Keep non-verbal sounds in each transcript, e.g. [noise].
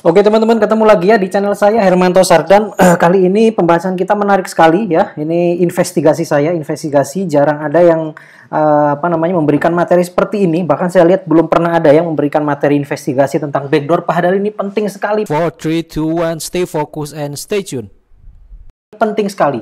Oke teman-teman ketemu lagi ya di channel saya Hermanto Sardan [clears throat] Kali ini pembahasan kita menarik sekali ya Ini investigasi saya, investigasi jarang ada yang eh, apa namanya memberikan materi seperti ini Bahkan saya lihat belum pernah ada yang memberikan materi investigasi tentang backdoor Padahal ini penting sekali 4, 3, 2, 1, stay focus and stay tuned Penting sekali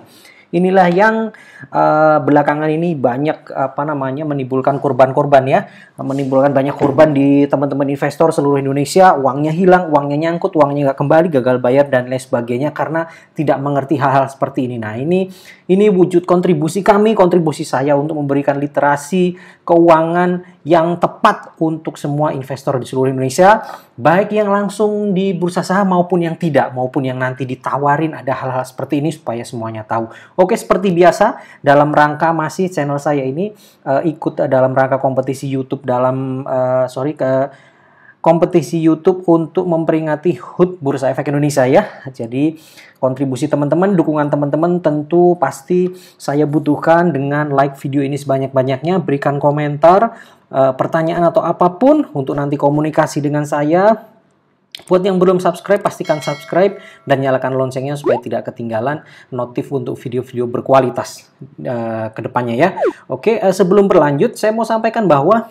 Inilah yang uh, belakangan ini banyak apa namanya menimbulkan korban-korban ya, menimbulkan banyak korban di teman-teman investor seluruh Indonesia, uangnya hilang, uangnya nyangkut, uangnya nggak kembali, gagal bayar dan lain sebagainya karena tidak mengerti hal-hal seperti ini. Nah ini ini wujud kontribusi kami, kontribusi saya untuk memberikan literasi keuangan yang tepat untuk semua investor di seluruh Indonesia, baik yang langsung di bursa saham maupun yang tidak, maupun yang nanti ditawarin ada hal-hal seperti ini supaya semuanya tahu. Oke, seperti biasa dalam rangka masih channel saya ini uh, ikut dalam rangka kompetisi YouTube dalam uh, sorry ke kompetisi YouTube untuk memperingati HUT Bursa Efek Indonesia ya. Jadi kontribusi teman-teman, dukungan teman-teman tentu pasti saya butuhkan dengan like video ini sebanyak-banyaknya, berikan komentar, eh, pertanyaan atau apapun untuk nanti komunikasi dengan saya. Buat yang belum subscribe, pastikan subscribe dan nyalakan loncengnya supaya tidak ketinggalan notif untuk video-video berkualitas uh, ke kedepannya ya. Oke, uh, sebelum berlanjut, saya mau sampaikan bahwa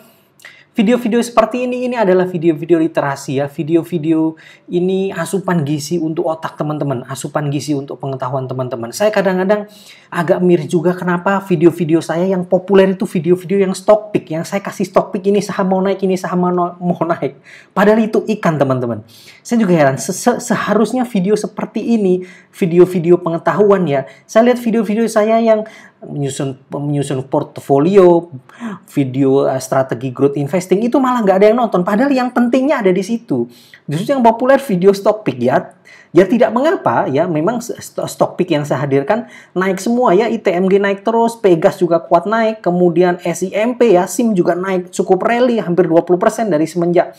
Video-video seperti ini ini adalah video-video literasi ya, video-video ini asupan gizi untuk otak teman-teman, asupan gizi untuk pengetahuan teman-teman. Saya kadang-kadang agak mirip juga kenapa video-video saya yang populer itu video-video yang stock pick, yang saya kasih stock pick ini saham mau naik, ini saham mau naik. Padahal itu ikan teman-teman. Saya juga heran, seharusnya video seperti ini, video-video pengetahuan ya. Saya lihat video-video saya yang menyusun menyusun portfolio, video eh, strategi growth investing itu malah nggak ada yang nonton. Padahal yang pentingnya ada di situ. Justru yang populer video stock pick ya. Ya tidak mengapa ya, memang stock pick yang saya hadirkan naik semua ya, ITMG naik terus, Pegas juga kuat naik, kemudian SIMP ya, SIM juga naik cukup rally hampir 20% dari semenjak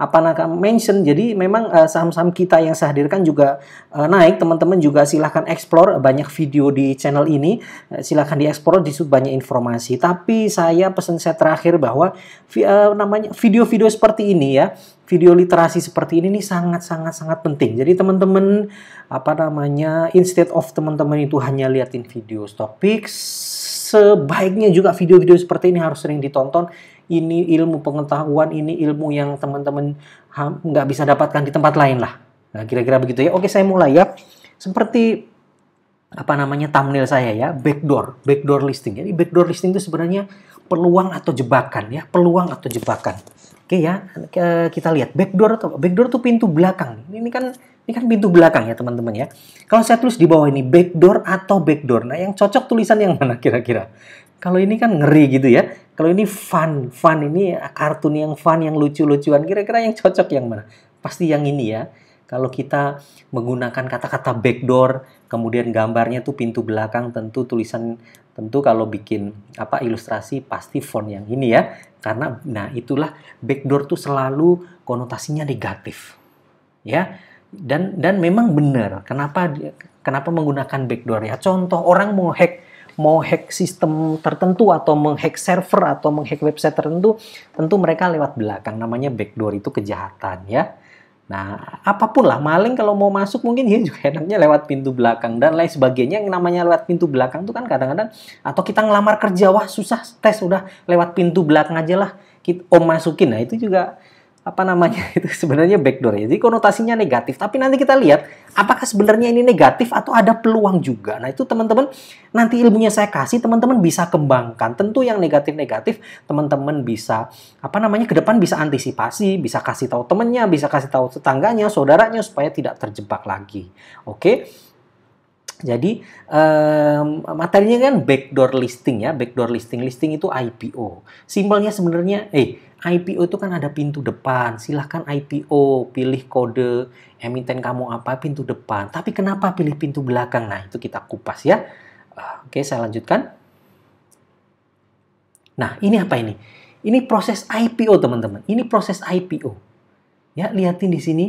apa Naka mention. Jadi memang eh, saham-saham uh, kita yang saya hadirkan juga uh, naik. Teman-teman juga silahkan explore eh, banyak video di channel ini. Uh, silahkan dieksplor di situ banyak informasi. Tapi saya pesan saya terakhir bahwa uh, namanya video-video seperti ini ya video literasi seperti ini nih sangat sangat sangat penting. Jadi teman-teman apa namanya instead of teman-teman itu hanya liatin video stock sebaiknya juga video-video seperti ini harus sering ditonton ini ilmu pengetahuan, ini ilmu yang teman-teman nggak bisa dapatkan di tempat lain lah. Nah, kira-kira begitu ya. Oke, saya mulai ya. Seperti apa namanya thumbnail saya ya, backdoor, backdoor listing. Jadi backdoor listing itu sebenarnya peluang atau jebakan ya, peluang atau jebakan. Oke ya, kita lihat backdoor atau backdoor itu pintu belakang. Ini kan ini kan pintu belakang ya teman-teman ya. Kalau saya tulis di bawah ini backdoor atau backdoor, nah yang cocok tulisan yang mana kira-kira? Kalau ini kan ngeri gitu ya. Kalau ini fun, fun ini kartun yang fun, yang lucu-lucuan. Kira-kira yang cocok yang mana? Pasti yang ini ya. Kalau kita menggunakan kata-kata backdoor, kemudian gambarnya tuh pintu belakang, tentu tulisan tentu kalau bikin apa ilustrasi pasti font yang ini ya. Karena nah itulah backdoor tuh selalu konotasinya negatif. Ya. Dan dan memang benar. Kenapa kenapa menggunakan backdoor ya? Contoh orang mau hack mau hack sistem tertentu atau menghack server atau menghack website tertentu, tentu mereka lewat belakang namanya backdoor itu kejahatan ya. Nah, apapun lah maling kalau mau masuk mungkin dia juga enaknya lewat pintu belakang dan lain sebagainya. Yang namanya lewat pintu belakang itu kan kadang-kadang atau kita ngelamar kerja wah susah tes udah lewat pintu belakang aja lah. Kita, om masukin nah itu juga apa namanya [laughs] itu sebenarnya backdoor ya. Jadi konotasinya negatif, tapi nanti kita lihat apakah sebenarnya ini negatif atau ada peluang juga. Nah, itu teman-teman nanti ilmunya saya kasih teman-teman bisa kembangkan. Tentu yang negatif-negatif teman-teman bisa apa namanya ke depan bisa antisipasi, bisa kasih tahu temennya, bisa kasih tahu tetangganya, saudaranya supaya tidak terjebak lagi. Oke. Jadi um, materinya kan backdoor listing ya, backdoor listing. Listing itu IPO. Simpelnya sebenarnya, eh IPO itu kan ada pintu depan. Silahkan IPO, pilih kode emiten kamu apa pintu depan. Tapi kenapa pilih pintu belakang? Nah itu kita kupas ya. Ah, oke, saya lanjutkan. Nah ini apa ini? Ini proses IPO teman-teman. Ini proses IPO. Ya lihatin di sini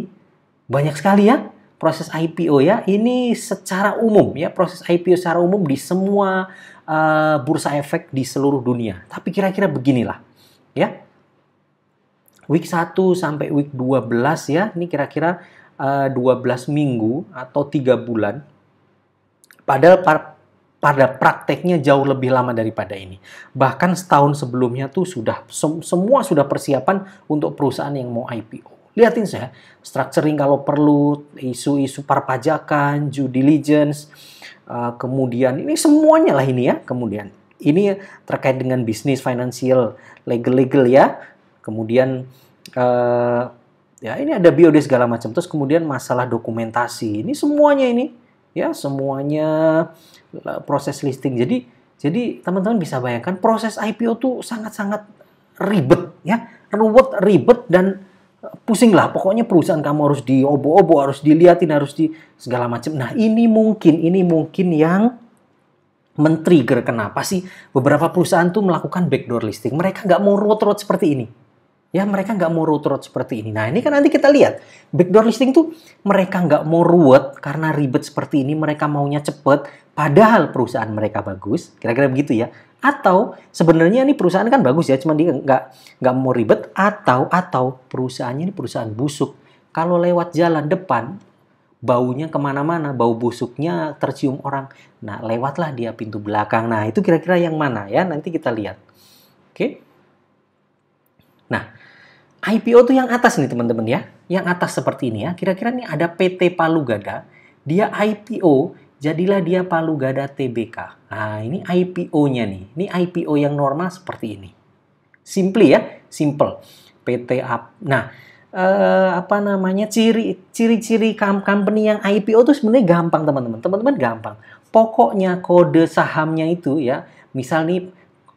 banyak sekali ya proses IPO ya ini secara umum ya proses IPO secara umum di semua uh, bursa efek di seluruh dunia. Tapi kira-kira beginilah ya. Week 1 sampai week 12 ya, ini kira-kira uh, eh, 12 minggu atau tiga bulan. Padahal par pada prakteknya jauh lebih lama daripada ini. Bahkan setahun sebelumnya tuh sudah semua sudah persiapan untuk perusahaan yang mau IPO. Lihatin saya, structuring kalau perlu, isu-isu perpajakan, due diligence, uh, kemudian ini semuanya lah ini ya, kemudian ini terkait dengan bisnis, financial, legal-legal ya, kemudian uh, ya ini ada biode segala macam terus kemudian masalah dokumentasi ini semuanya ini ya semuanya eh, proses listing jadi jadi teman-teman bisa bayangkan proses IPO tuh sangat-sangat ribet ya ruwet ribet dan pusing lah pokoknya perusahaan kamu harus diobo-obo harus diliatin harus di segala macam nah ini mungkin ini mungkin yang men-trigger kenapa sih beberapa perusahaan tuh melakukan backdoor listing mereka nggak mau road-road seperti ini ya mereka nggak mau road-road seperti ini nah ini kan nanti kita lihat backdoor listing tuh mereka nggak mau ruwet karena ribet seperti ini mereka maunya cepet padahal perusahaan mereka bagus kira-kira begitu ya atau sebenarnya ini perusahaan kan bagus ya cuman dia nggak nggak mau ribet atau atau perusahaannya ini perusahaan busuk kalau lewat jalan depan baunya kemana-mana, bau busuknya tercium orang. Nah, lewatlah dia pintu belakang. Nah, itu kira-kira yang mana ya? Nanti kita lihat. Oke. Nah, IPO tuh yang atas nih teman-teman ya. Yang atas seperti ini ya. Kira-kira ini ada PT Palu Gada. Dia IPO jadilah dia Palu Gada TBK. Nah, ini IPO-nya nih. Ini IPO yang normal seperti ini. simple ya, simple. PT up. Nah, eh, apa namanya ciri ciri-ciri company yang IPO itu sebenarnya gampang teman-teman. Teman-teman gampang. Pokoknya kode sahamnya itu ya, misal nih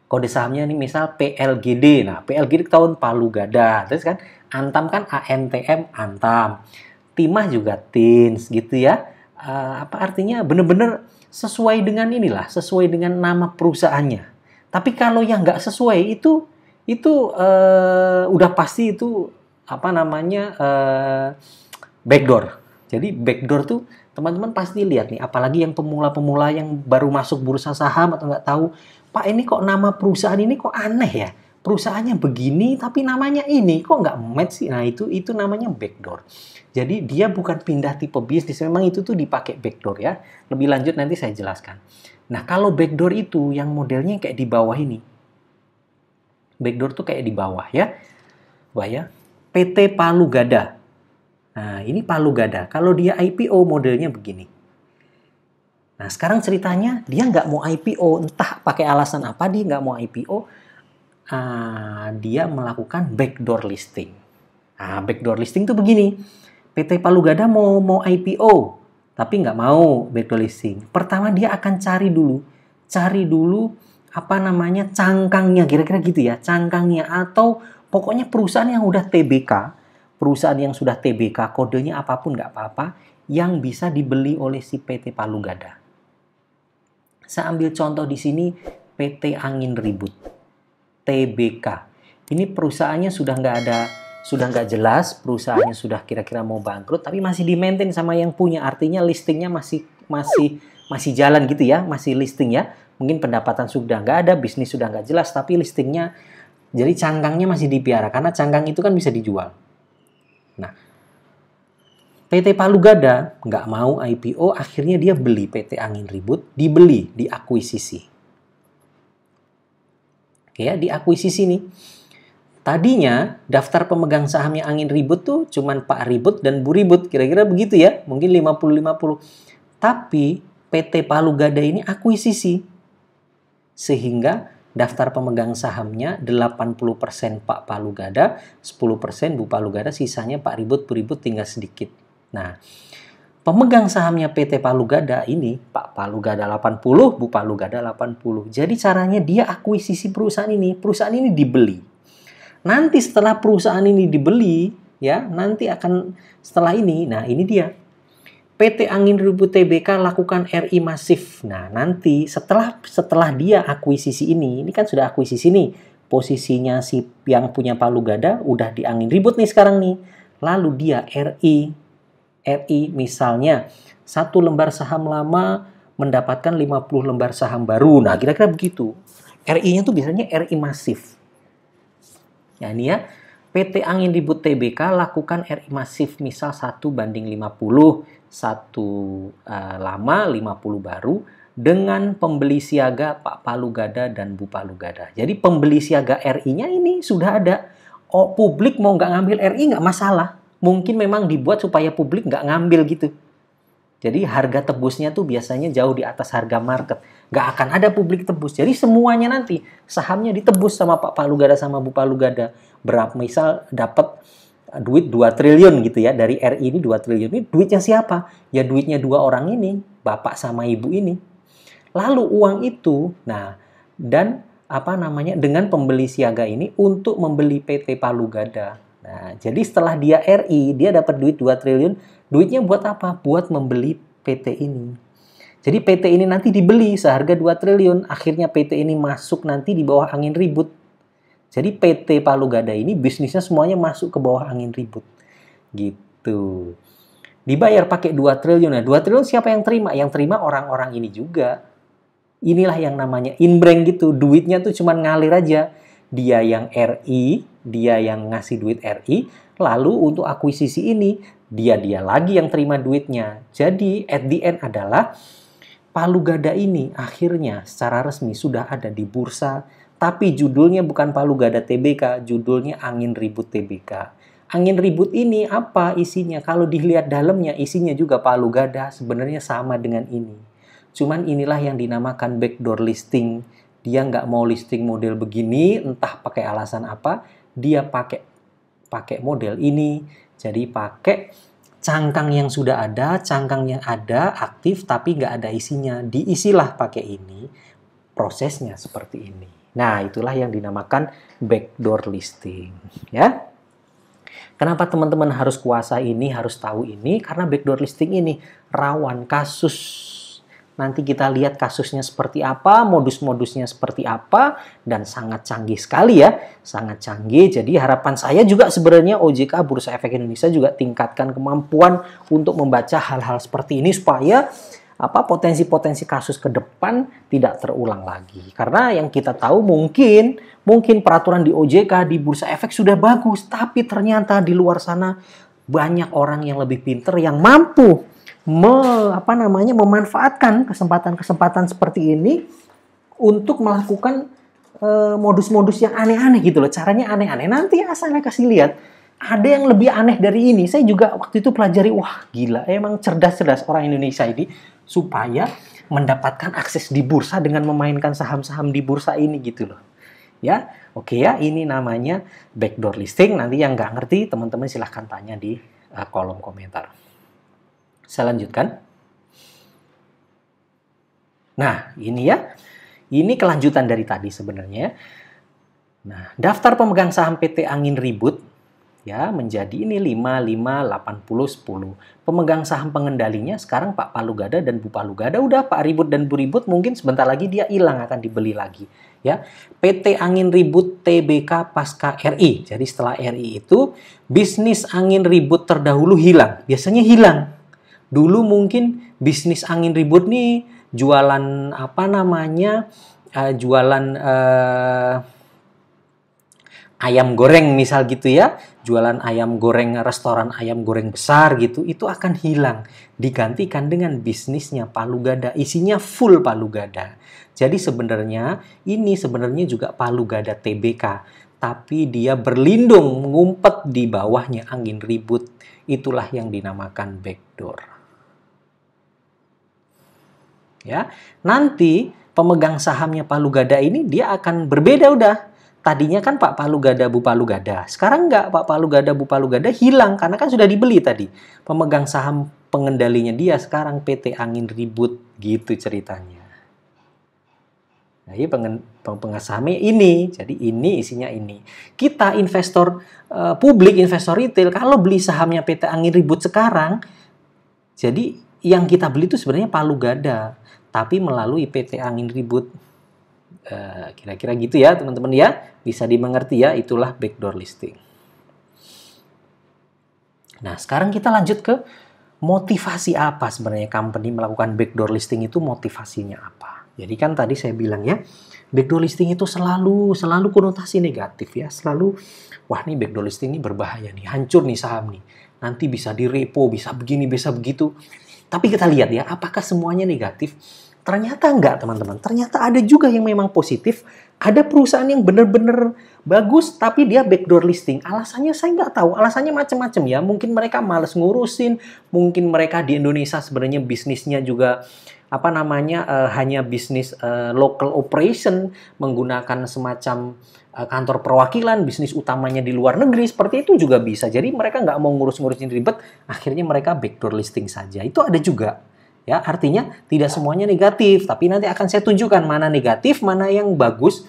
kode sahamnya nih misal PLGD. Nah, PLGD tahun Palu Gada. Terus kan Antam kan ANTM Antam. Timah juga Tins gitu ya uh, apa artinya benar-benar sesuai dengan inilah, sesuai dengan nama perusahaannya. Tapi kalau yang nggak sesuai itu itu uh, udah pasti itu apa namanya uh, backdoor. Jadi backdoor tuh teman-teman pasti lihat nih, apalagi yang pemula-pemula yang baru masuk bursa saham atau nggak tahu, Pak ini kok nama perusahaan ini kok aneh ya? Perusahaannya begini tapi namanya ini kok nggak match sih? Nah itu itu namanya backdoor. Jadi dia bukan pindah tipe bisnis, memang itu tuh dipakai backdoor ya. Lebih lanjut nanti saya jelaskan. Nah kalau backdoor itu yang modelnya kayak di bawah ini. Backdoor tuh kayak di bawah ya. ya, PT Palu Gada. Nah ini Palu Gada. Kalau dia IPO modelnya begini. Nah sekarang ceritanya dia nggak mau IPO, entah pakai alasan apa dia nggak mau IPO. Uh, ah, dia melakukan backdoor listing. Nah, backdoor listing tuh begini PT Palugada mau mau IPO, tapi nggak mau backdoor listing. Pertama dia akan cari dulu, cari dulu apa namanya cangkangnya, kira-kira gitu ya, cangkangnya atau pokoknya perusahaan yang udah TBK, perusahaan yang sudah TBK, kodenya apapun nggak apa-apa, yang bisa dibeli oleh si PT Palugada. Saya ambil contoh di sini PT Angin Ribut, TBK. Ini perusahaannya sudah nggak ada sudah nggak jelas, perusahaannya sudah kira-kira mau bangkrut, tapi masih di maintain sama yang punya. Artinya listingnya masih masih masih jalan gitu ya, masih listing ya. Mungkin pendapatan sudah nggak ada, bisnis sudah nggak jelas, tapi listingnya jadi cangkangnya masih dipiara karena cangkang itu kan bisa dijual. Nah, PT Palu Gada nggak mau IPO, akhirnya dia beli PT Angin Ribut, dibeli, diakuisisi. Ya, diakuisisi nih Tadinya daftar pemegang sahamnya angin ribut tuh cuman Pak Ribut dan Bu Ribut, kira-kira begitu ya, mungkin 50-50. Tapi PT Palu Gada ini akuisisi. Sehingga daftar pemegang sahamnya 80% Pak Palu Gada, 10% Bu Palu Gada, sisanya Pak Ribut, Bu Ribut tinggal sedikit. Nah, pemegang sahamnya PT Palu Gada ini, Pak Palu Gada 80, Bu Palu Gada 80. Jadi caranya dia akuisisi perusahaan ini, perusahaan ini dibeli Nanti setelah perusahaan ini dibeli, ya, nanti akan setelah ini, nah ini dia. PT Angin Ribut TBK lakukan RI masif. Nah, nanti setelah setelah dia akuisisi ini, ini kan sudah akuisisi nih, posisinya si yang punya Palu Gada udah di Angin Ribut nih sekarang nih. Lalu dia RI RI misalnya satu lembar saham lama mendapatkan 50 lembar saham baru. Nah, kira-kira begitu. RI-nya tuh biasanya RI masif ini ya PT Angin Ribut TBK lakukan RI masif misal 1 banding 50, satu uh, lama 50 baru dengan pembeli siaga Pak Palugada dan Bu Palugada. Jadi pembeli siaga RI-nya ini sudah ada. Oh, publik mau nggak ngambil RI nggak masalah. Mungkin memang dibuat supaya publik nggak ngambil gitu. Jadi harga tebusnya tuh biasanya jauh di atas harga market. Gak akan ada publik tebus. Jadi semuanya nanti sahamnya ditebus sama Pak Palugada sama Bu Palu Berapa misal dapat eh, duit 2 triliun gitu ya dari RI ini 2 triliun ini duitnya siapa? Ya duitnya dua orang ini, bapak sama ibu ini. Lalu uang itu, nah dan apa namanya dengan pembeli siaga ini untuk membeli PT Palugada. Nah, jadi setelah dia RI, dia dapat duit 2 triliun. Duitnya buat apa? Buat membeli PT ini. Jadi PT ini nanti dibeli seharga 2 triliun. Akhirnya PT ini masuk nanti di bawah angin ribut. Jadi PT Palu Gada ini bisnisnya semuanya masuk ke bawah angin ribut. Gitu. Dibayar pakai 2 triliun. Nah, 2 triliun siapa yang terima? Yang terima orang-orang ini juga. Inilah yang namanya inbreng gitu. Duitnya tuh cuman ngalir aja dia yang RI, dia yang ngasih duit RI, lalu untuk akuisisi ini dia-dia lagi yang terima duitnya. Jadi at the end adalah Palu Gada ini akhirnya secara resmi sudah ada di bursa, tapi judulnya bukan Palu Gada TBK, judulnya Angin Ribut TBK. Angin ribut ini apa isinya? Kalau dilihat dalamnya isinya juga Palu Gada sebenarnya sama dengan ini. Cuman inilah yang dinamakan backdoor listing dia nggak mau listing model begini, entah pakai alasan apa, dia pakai pakai model ini. Jadi pakai cangkang yang sudah ada, cangkang yang ada aktif tapi nggak ada isinya, diisilah pakai ini. Prosesnya seperti ini. Nah, itulah yang dinamakan backdoor listing, ya. Kenapa teman-teman harus kuasa ini, harus tahu ini? Karena backdoor listing ini rawan kasus Nanti kita lihat kasusnya seperti apa, modus-modusnya seperti apa, dan sangat canggih sekali ya, sangat canggih. Jadi harapan saya juga sebenarnya OJK Bursa Efek Indonesia juga tingkatkan kemampuan untuk membaca hal-hal seperti ini supaya apa potensi-potensi kasus ke depan tidak terulang lagi. Karena yang kita tahu mungkin mungkin peraturan di OJK di Bursa Efek sudah bagus, tapi ternyata di luar sana banyak orang yang lebih pinter yang mampu me, apa namanya memanfaatkan kesempatan-kesempatan seperti ini untuk melakukan modus eh, modus-modus yang aneh-aneh gitu loh. Caranya aneh-aneh. Nanti ya saya kasih lihat ada yang lebih aneh dari ini. Saya juga waktu itu pelajari, wah gila, emang cerdas-cerdas orang Indonesia ini supaya mendapatkan akses di bursa dengan memainkan saham-saham di bursa ini gitu loh. Ya, oke ya, ini namanya backdoor listing. Nanti yang nggak ngerti, teman-teman silahkan tanya di eh, kolom komentar. Saya lanjutkan. Nah, ini ya. Ini kelanjutan dari tadi sebenarnya. Nah, daftar pemegang saham PT Angin Ribut ya menjadi ini 5 5 80 10. Pemegang saham pengendalinya sekarang Pak palugada dan Bu palugada udah Pak Ribut dan Bu Ribut mungkin sebentar lagi dia hilang akan dibeli lagi ya. PT Angin Ribut TBK pasca RI. Jadi setelah RI itu bisnis Angin Ribut terdahulu hilang. Biasanya hilang Dulu mungkin bisnis angin ribut nih, jualan apa namanya, uh, jualan uh, ayam goreng misal gitu ya, jualan ayam goreng restoran ayam goreng besar gitu, itu akan hilang. Digantikan dengan bisnisnya Palu Gada, isinya full Palu Gada. Jadi sebenarnya ini sebenarnya juga Palu Gada TBK tapi dia berlindung mengumpet di bawahnya angin ribut. Itulah yang dinamakan backdoor ya. Nanti pemegang sahamnya Palu Gada ini dia akan berbeda udah. Tadinya kan Pak Palu Gada Bu Palu Gada. Sekarang nggak Pak Palu Gada Bu Palu Gada hilang karena kan sudah dibeli tadi. Pemegang saham pengendalinya dia sekarang PT Angin Ribut gitu ceritanya. Nah, ini iya, pengen, ini. Jadi ini isinya ini. Kita investor uh, publik, investor retail, kalau beli sahamnya PT Angin Ribut sekarang, jadi yang kita beli itu sebenarnya palu gada tapi melalui PT Angin Ribut. Eh, kira-kira uh, gitu ya teman-teman ya, bisa dimengerti ya, itulah backdoor listing. Nah sekarang kita lanjut ke motivasi apa sebenarnya company melakukan backdoor listing itu motivasinya apa. Jadi kan tadi saya bilang ya, backdoor listing itu selalu selalu konotasi negatif ya, selalu wah nih backdoor listing ini berbahaya nih, hancur nih saham nih. Nanti bisa direpo, bisa begini, bisa begitu. Tapi kita lihat ya, apakah semuanya negatif? Ternyata enggak teman-teman. Ternyata ada juga yang memang positif. Ada perusahaan yang benar-benar bagus tapi dia backdoor listing. Alasannya saya nggak tahu. Alasannya macam-macam ya. Mungkin mereka males ngurusin. Mungkin mereka di Indonesia sebenarnya bisnisnya juga apa namanya uh, hanya bisnis uh, local operation menggunakan semacam uh, kantor perwakilan bisnis utamanya di luar negeri seperti itu juga bisa jadi mereka nggak mau ngurus-ngurusin ribet akhirnya mereka backdoor listing saja itu ada juga Ya, artinya tidak semuanya negatif, tapi nanti akan saya tunjukkan mana negatif, mana yang bagus.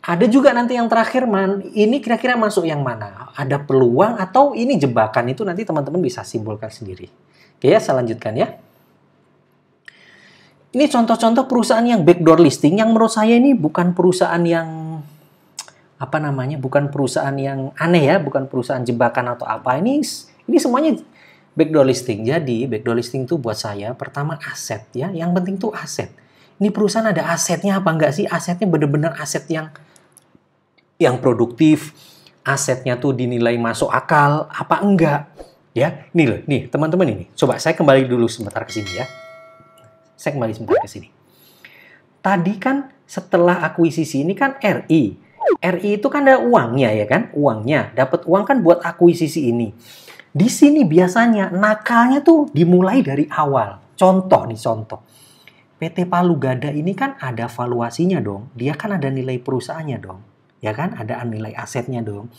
Ada juga nanti yang terakhir man, ini kira-kira masuk yang mana? Ada peluang atau ini jebakan itu nanti teman-teman bisa simpulkan sendiri. Oke ya, saya lanjutkan ya. Ini contoh-contoh perusahaan yang backdoor listing yang menurut saya ini bukan perusahaan yang apa namanya? bukan perusahaan yang aneh ya, bukan perusahaan jebakan atau apa. Ini ini semuanya Backdoor listing. Jadi backdoor listing itu buat saya pertama aset ya. Yang penting tuh aset. Ini perusahaan ada asetnya apa enggak sih? Asetnya bener-bener aset yang yang produktif, asetnya tuh dinilai masuk akal apa enggak. Ya, nih loh, nih teman-teman ini. Coba saya kembali dulu sebentar ke sini ya. Saya kembali sebentar ke sini. Tadi kan setelah akuisisi ini kan RI. RI itu kan ada uangnya ya kan? Uangnya, dapat uang kan buat akuisisi ini. Di sini biasanya nakalnya tuh dimulai dari awal. Contoh nih contoh. PT Palu Gada ini kan ada valuasinya dong. Dia kan ada nilai perusahaannya dong. Ya kan? Ada nilai asetnya dong.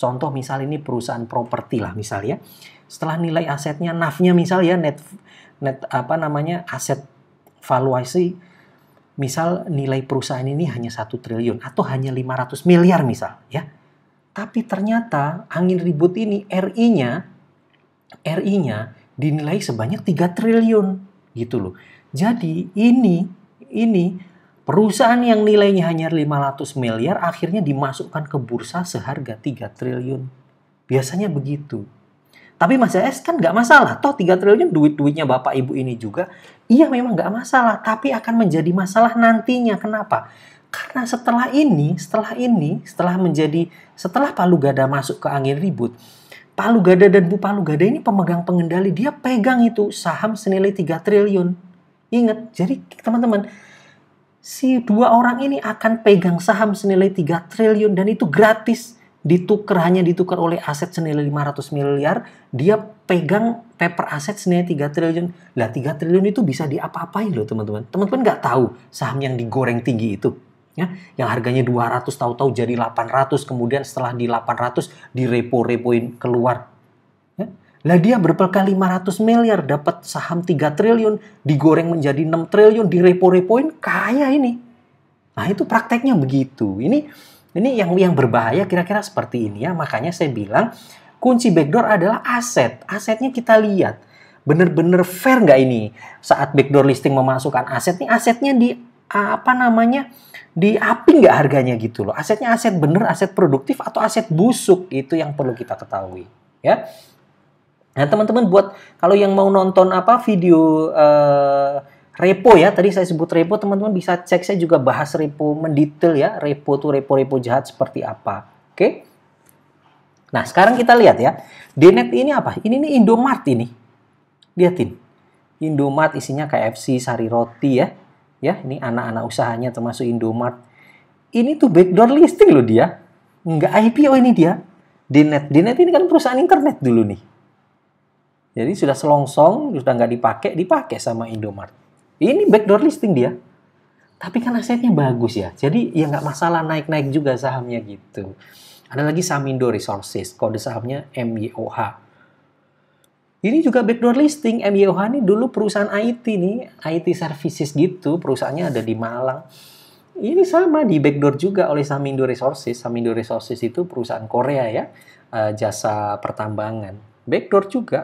Contoh misal ini perusahaan properti lah misal ya. Setelah nilai asetnya, nafnya misal ya net net apa namanya aset valuasi misal nilai perusahaan ini hanya satu triliun atau hanya 500 miliar misal ya. Tapi ternyata angin ribut ini RI-nya RI-nya dinilai sebanyak 3 triliun gitu loh. Jadi ini ini perusahaan yang nilainya hanya 500 miliar akhirnya dimasukkan ke bursa seharga 3 triliun. Biasanya begitu. Tapi Mas S kan nggak masalah. Toh 3 triliun duit-duitnya Bapak Ibu ini juga. Iya memang nggak masalah. Tapi akan menjadi masalah nantinya. Kenapa? Karena setelah ini, setelah ini, setelah menjadi, setelah Palu Gada masuk ke angin ribut, Palu Gada dan Bu Palu Gada ini pemegang pengendali, dia pegang itu saham senilai 3 triliun. Ingat, jadi teman-teman, si dua orang ini akan pegang saham senilai 3 triliun dan itu gratis. Ditukar hanya ditukar oleh aset senilai 500 miliar, dia pegang paper aset senilai 3 triliun. Lah 3 triliun itu bisa diapa-apain loh teman-teman. Teman-teman nggak tahu saham yang digoreng tinggi itu ya yang harganya 200 tahu-tahu jadi 800 kemudian setelah di 800 direpo-repoin keluar ya. lah dia berbekal 500 miliar dapat saham 3 triliun digoreng menjadi 6 triliun direpo-repoin kaya ini nah itu prakteknya begitu ini ini yang yang berbahaya kira-kira seperti ini ya makanya saya bilang kunci backdoor adalah aset asetnya kita lihat bener-bener fair nggak ini saat backdoor listing memasukkan aset nih asetnya di apa namanya di api nggak harganya gitu loh. Asetnya aset bener, aset produktif atau aset busuk itu yang perlu kita ketahui ya. Nah teman-teman buat kalau yang mau nonton apa video eh, repo ya tadi saya sebut repo teman-teman bisa cek saya juga bahas repo mendetail ya repo tuh repo-repo jahat seperti apa. Oke. Nah sekarang kita lihat ya Denet ini apa? Ini nih Indomart ini. Liatin. Indomart isinya KFC, sari roti ya ya ini anak-anak usahanya termasuk Indomart ini tuh backdoor listing loh dia nggak IPO ini dia dinet dinet ini kan perusahaan internet dulu nih jadi sudah selongsong sudah nggak dipakai dipakai sama Indomart ini backdoor listing dia tapi kan asetnya bagus ya jadi ya nggak masalah naik-naik juga sahamnya gitu ada lagi Samindo Resources kode sahamnya MYOH ini juga backdoor listing. M. Yohani dulu perusahaan IT nih, IT services gitu. Perusahaannya ada di Malang. Ini sama di backdoor juga oleh Samindo Resources. Samindo Resources itu perusahaan Korea ya, eh, jasa pertambangan. Backdoor juga.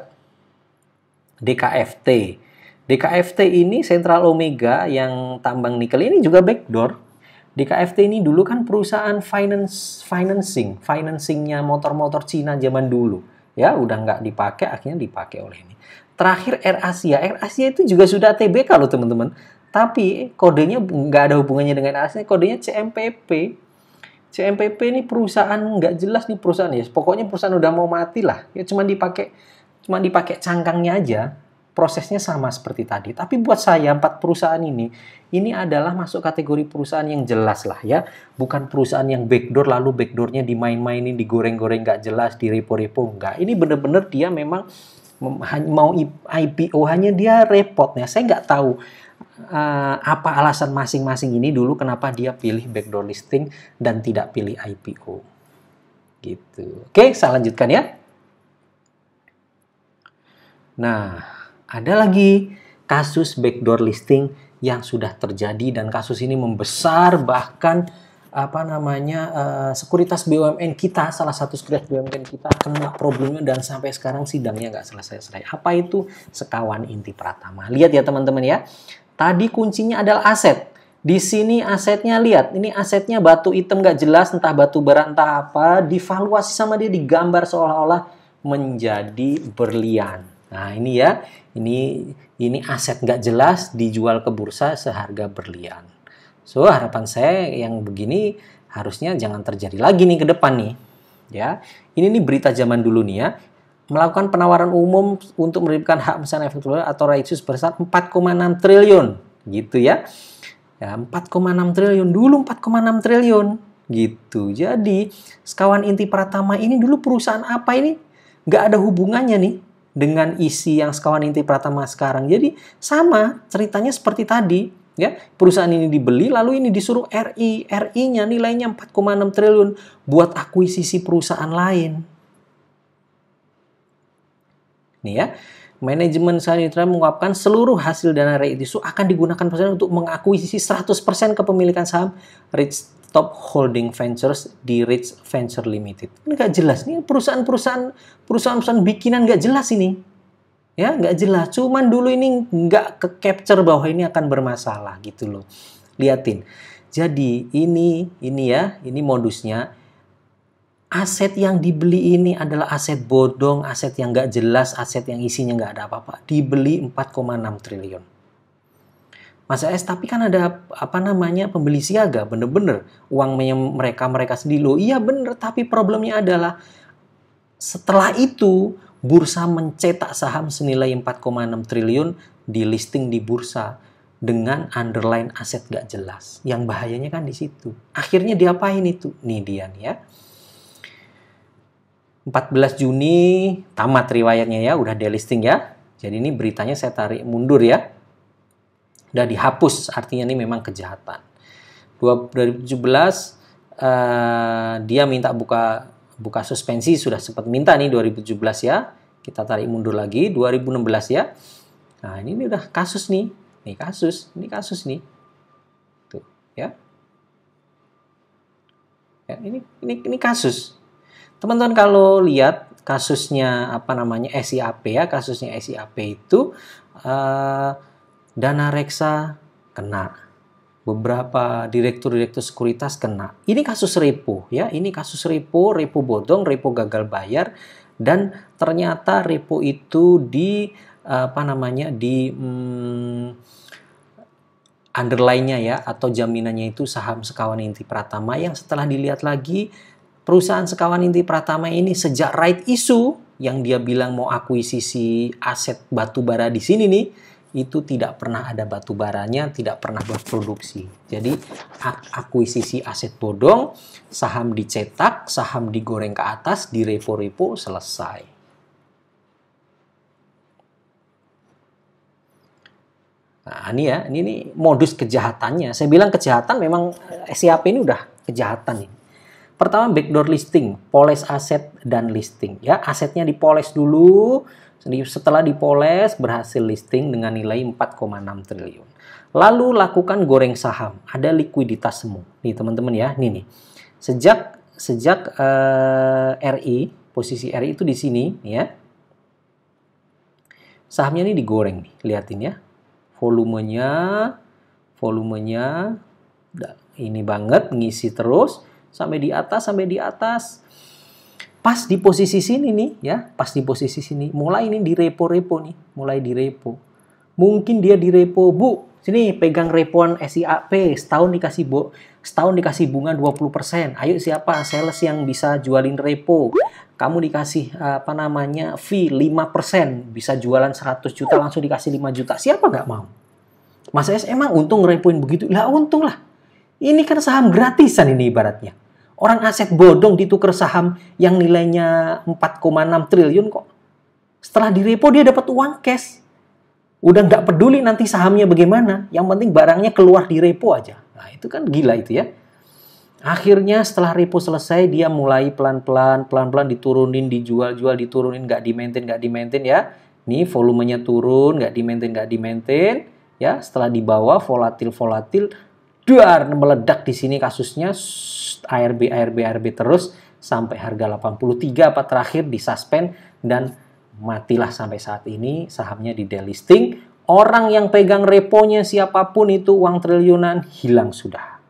DKFT. DKFT ini Central Omega yang tambang nikel ini juga backdoor. DKFT ini dulu kan perusahaan finance financing, financingnya motor-motor Cina zaman dulu ya udah nggak dipakai akhirnya dipakai oleh ini terakhir Air Asia Air Asia itu juga sudah TBK loh teman-teman tapi kodenya nggak ada hubungannya dengan Asia kodenya CMPP CMPP ini perusahaan nggak jelas nih perusahaan ya pokoknya perusahaan udah mau mati lah ya cuma dipakai cuma dipakai cangkangnya aja prosesnya sama seperti tadi. Tapi buat saya empat perusahaan ini, ini adalah masuk kategori perusahaan yang jelas lah ya. Bukan perusahaan yang backdoor lalu backdoornya dimain-mainin, digoreng-goreng nggak jelas, direpo-repo nggak. Ini bener-bener dia memang mau IPO hanya dia repotnya. Saya nggak tahu uh, apa alasan masing-masing ini dulu kenapa dia pilih backdoor listing dan tidak pilih IPO. Gitu. Oke, saya lanjutkan ya. Nah, ada lagi kasus backdoor listing yang sudah terjadi dan kasus ini membesar bahkan apa namanya uh, sekuritas BUMN kita salah satu sekuritas BUMN kita kena problemnya dan sampai sekarang sidangnya nggak selesai-selesai apa itu sekawan inti pratama lihat ya teman-teman ya tadi kuncinya adalah aset di sini asetnya lihat ini asetnya batu hitam nggak jelas entah batu bara entah apa divaluasi sama dia digambar seolah-olah menjadi berlian nah ini ya ini ini aset nggak jelas dijual ke bursa seharga berlian. So harapan saya yang begini harusnya jangan terjadi lagi nih ke depan nih. Ya, ini nih berita zaman dulu nih ya. Melakukan penawaran umum untuk menerbitkan hak pesan efek tular atau rights issue sebesar 4,6 triliun, gitu ya. Ya, 4,6 triliun dulu 4,6 triliun gitu. Jadi, sekawan inti Pratama ini dulu perusahaan apa ini? Nggak ada hubungannya nih dengan isi yang sekawan inti pratama sekarang. Jadi sama ceritanya seperti tadi ya. Perusahaan ini dibeli lalu ini disuruh RI, RI-nya nilainya 4,6 triliun buat akuisisi perusahaan lain. Nih ya. Manajemen Sanitra mengungkapkan seluruh hasil dana rate itu akan digunakan perusahaan untuk mengakuisisi 100% kepemilikan saham Rich Top holding ventures di Rich Venture Limited. Ini nggak jelas nih perusahaan-perusahaan perusahaan-perusahaan bikinan nggak jelas ini. Ya, nggak jelas. Cuman dulu ini nggak ke capture bahwa ini akan bermasalah gitu loh. Liatin. Jadi ini ini ya, ini modusnya aset yang dibeli ini adalah aset bodong, aset yang nggak jelas, aset yang isinya nggak ada apa-apa. Dibeli 4,6 triliun. Mas AS, tapi kan ada apa namanya pembeli siaga, bener-bener uangnya mereka mereka sendiri loh. Iya bener, tapi problemnya adalah setelah itu bursa mencetak saham senilai 4,6 triliun di listing di bursa dengan underline aset gak jelas. Yang bahayanya kan di situ. Akhirnya diapain itu? Nih dia nih ya. 14 Juni tamat riwayatnya ya, udah delisting ya. Jadi ini beritanya saya tarik mundur ya udah dihapus artinya ini memang kejahatan 2017 uh, eh, dia minta buka buka suspensi sudah sempat minta nih 2017 ya kita tarik mundur lagi 2016 ya nah ini, ini udah kasus nih ini kasus ini kasus nih tuh ya ya ini ini ini kasus teman-teman kalau lihat kasusnya apa namanya SIAP ya kasusnya SIAP itu uh, dana reksa kena. Beberapa direktur-direktur sekuritas kena. Ini kasus repo ya, ini kasus repo, repo bodong, repo gagal bayar dan ternyata repo itu di apa namanya di hmm, underline-nya ya atau jaminannya itu saham sekawan inti Pratama yang setelah dilihat lagi perusahaan sekawan inti Pratama ini sejak right issue yang dia bilang mau akuisisi aset batu bara di sini nih itu tidak pernah ada batu baranya, tidak pernah berproduksi. Jadi akuisisi aset bodong, saham dicetak, saham digoreng ke atas, direpo-repo, selesai. Nah, ini ya, ini, ini modus kejahatannya. Saya bilang kejahatan memang eh, SIAP ini udah kejahatan nih. Pertama backdoor listing, poles aset dan listing. Ya, asetnya dipoles dulu, setelah dipoles, berhasil listing dengan nilai 4,6 triliun. Lalu lakukan goreng saham, ada likuiditas semu. Nih teman-teman ya, nih nih. Sejak sejak uh, eh, RI, posisi RI itu di sini ya. Sahamnya ini digoreng nih, liatin ya. Volumenya volumenya ini banget ngisi terus sampai di atas sampai di atas pas di posisi sini nih ya, pas di posisi sini. Mulai ini di repo-repo nih, mulai di repo. Mungkin dia di repo, Bu. Sini pegang repoan SIAP, setahun dikasih bu, setahun dikasih bunga 20%. Ayo siapa sales yang bisa jualin repo? Kamu dikasih apa namanya? fee 5%, bisa jualan 100 juta langsung dikasih 5 juta. Siapa nggak mau? Mas S emang untung repoin begitu? Lah untung lah. Ini kan saham gratisan ini ibaratnya. Orang aset bodong ditukar saham yang nilainya 4,6 triliun kok. Setelah direpo dia dapat uang cash. Udah nggak peduli nanti sahamnya bagaimana, yang penting barangnya keluar di repo aja. Nah itu kan gila itu ya. Akhirnya setelah repo selesai dia mulai pelan-pelan, pelan-pelan diturunin, dijual-jual, diturunin, nggak di-maintain, nggak di-maintain ya. Ini volumenya turun, nggak di-maintain, nggak di-maintain. Ya setelah dibawa volatil-volatil, dar meledak di sini kasusnya ARB ARB ARB terus sampai harga 83 apa terakhir di suspend dan matilah sampai saat ini sahamnya di delisting orang yang pegang reponya siapapun itu uang triliunan hilang sudah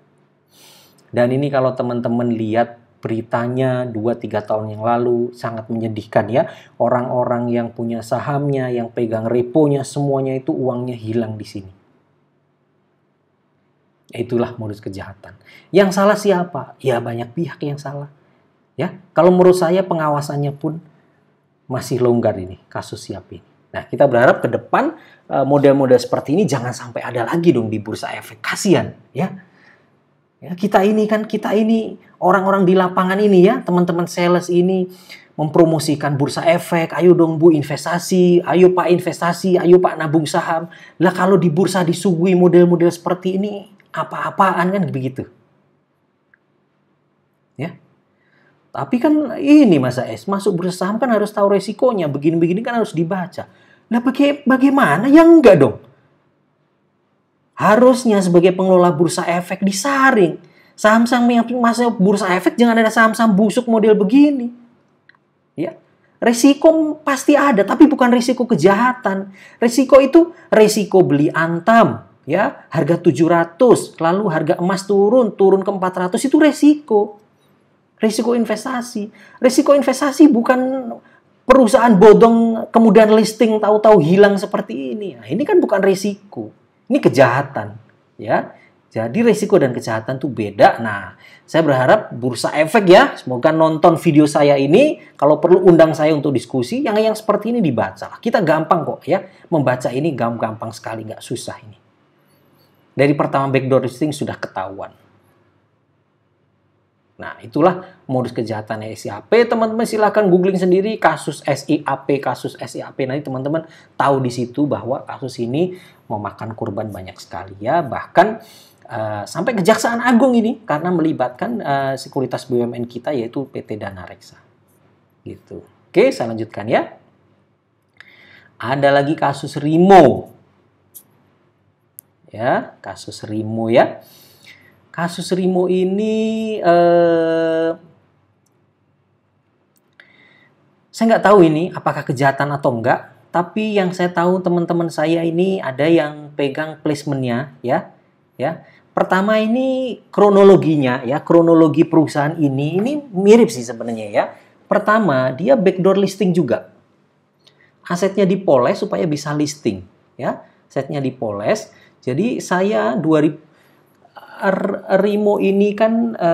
dan ini kalau teman-teman lihat beritanya 2-3 tahun yang lalu sangat menyedihkan ya. Orang-orang yang punya sahamnya, yang pegang reponya, semuanya itu uangnya hilang di sini. Itulah modus kejahatan. Yang salah siapa? Ya banyak pihak yang salah. Ya, kalau menurut saya pengawasannya pun masih longgar ini kasus siapa ini. Nah, kita berharap ke depan eh, model-model seperti ini jangan sampai ada lagi dong di bursa efek. Kasihan, ya. Ya, kita ini kan kita ini orang-orang di lapangan ini ya, teman-teman sales ini mempromosikan bursa efek, ayo dong Bu investasi, ayo Pak investasi, ayo Pak nabung saham. Lah kalau di bursa disuguhi model-model seperti ini, apa-apaan kan begitu. Ya. Tapi kan ini masa S masuk bersaham kan harus tahu resikonya, begini-begini kan harus dibaca. Nah baga bagaimana? yang enggak dong. Harusnya sebagai pengelola bursa efek disaring. Saham-saham yang masuk bursa efek jangan ada saham-saham busuk model begini. Ya, Resiko pasti ada, tapi bukan risiko kejahatan. Resiko itu resiko beli antam, ya harga 700 lalu harga emas turun turun ke 400 itu resiko resiko investasi resiko investasi bukan perusahaan bodong kemudian listing tahu-tahu hilang seperti ini nah, ini kan bukan resiko ini kejahatan ya jadi resiko dan kejahatan tuh beda. Nah, saya berharap bursa efek ya, semoga nonton video saya ini, kalau perlu undang saya untuk diskusi, yang yang seperti ini dibaca. Kita gampang kok ya, membaca ini gampang-gampang sekali, nggak susah ini. Dari pertama backdoor listing sudah ketahuan. Nah, itulah modus kejahatan SIAP. Teman-teman silahkan googling sendiri kasus SIAP, kasus SIAP. Nanti teman-teman tahu di situ bahwa kasus ini memakan korban banyak sekali ya. Bahkan uh, sampai Kejaksaan Agung ini karena melibatkan uh, sekuritas BUMN kita yaitu PT Dana Reksa. Gitu. Oke, saya lanjutkan ya. Ada lagi kasus Rimo ya kasus Rimo ya kasus Rimo ini eh, saya nggak tahu ini apakah kejahatan atau enggak tapi yang saya tahu teman-teman saya ini ada yang pegang placementnya ya ya pertama ini kronologinya ya kronologi perusahaan ini ini mirip sih sebenarnya ya pertama dia backdoor listing juga asetnya dipoles supaya bisa listing ya asetnya dipoles jadi saya 2000 Rimo ini kan e,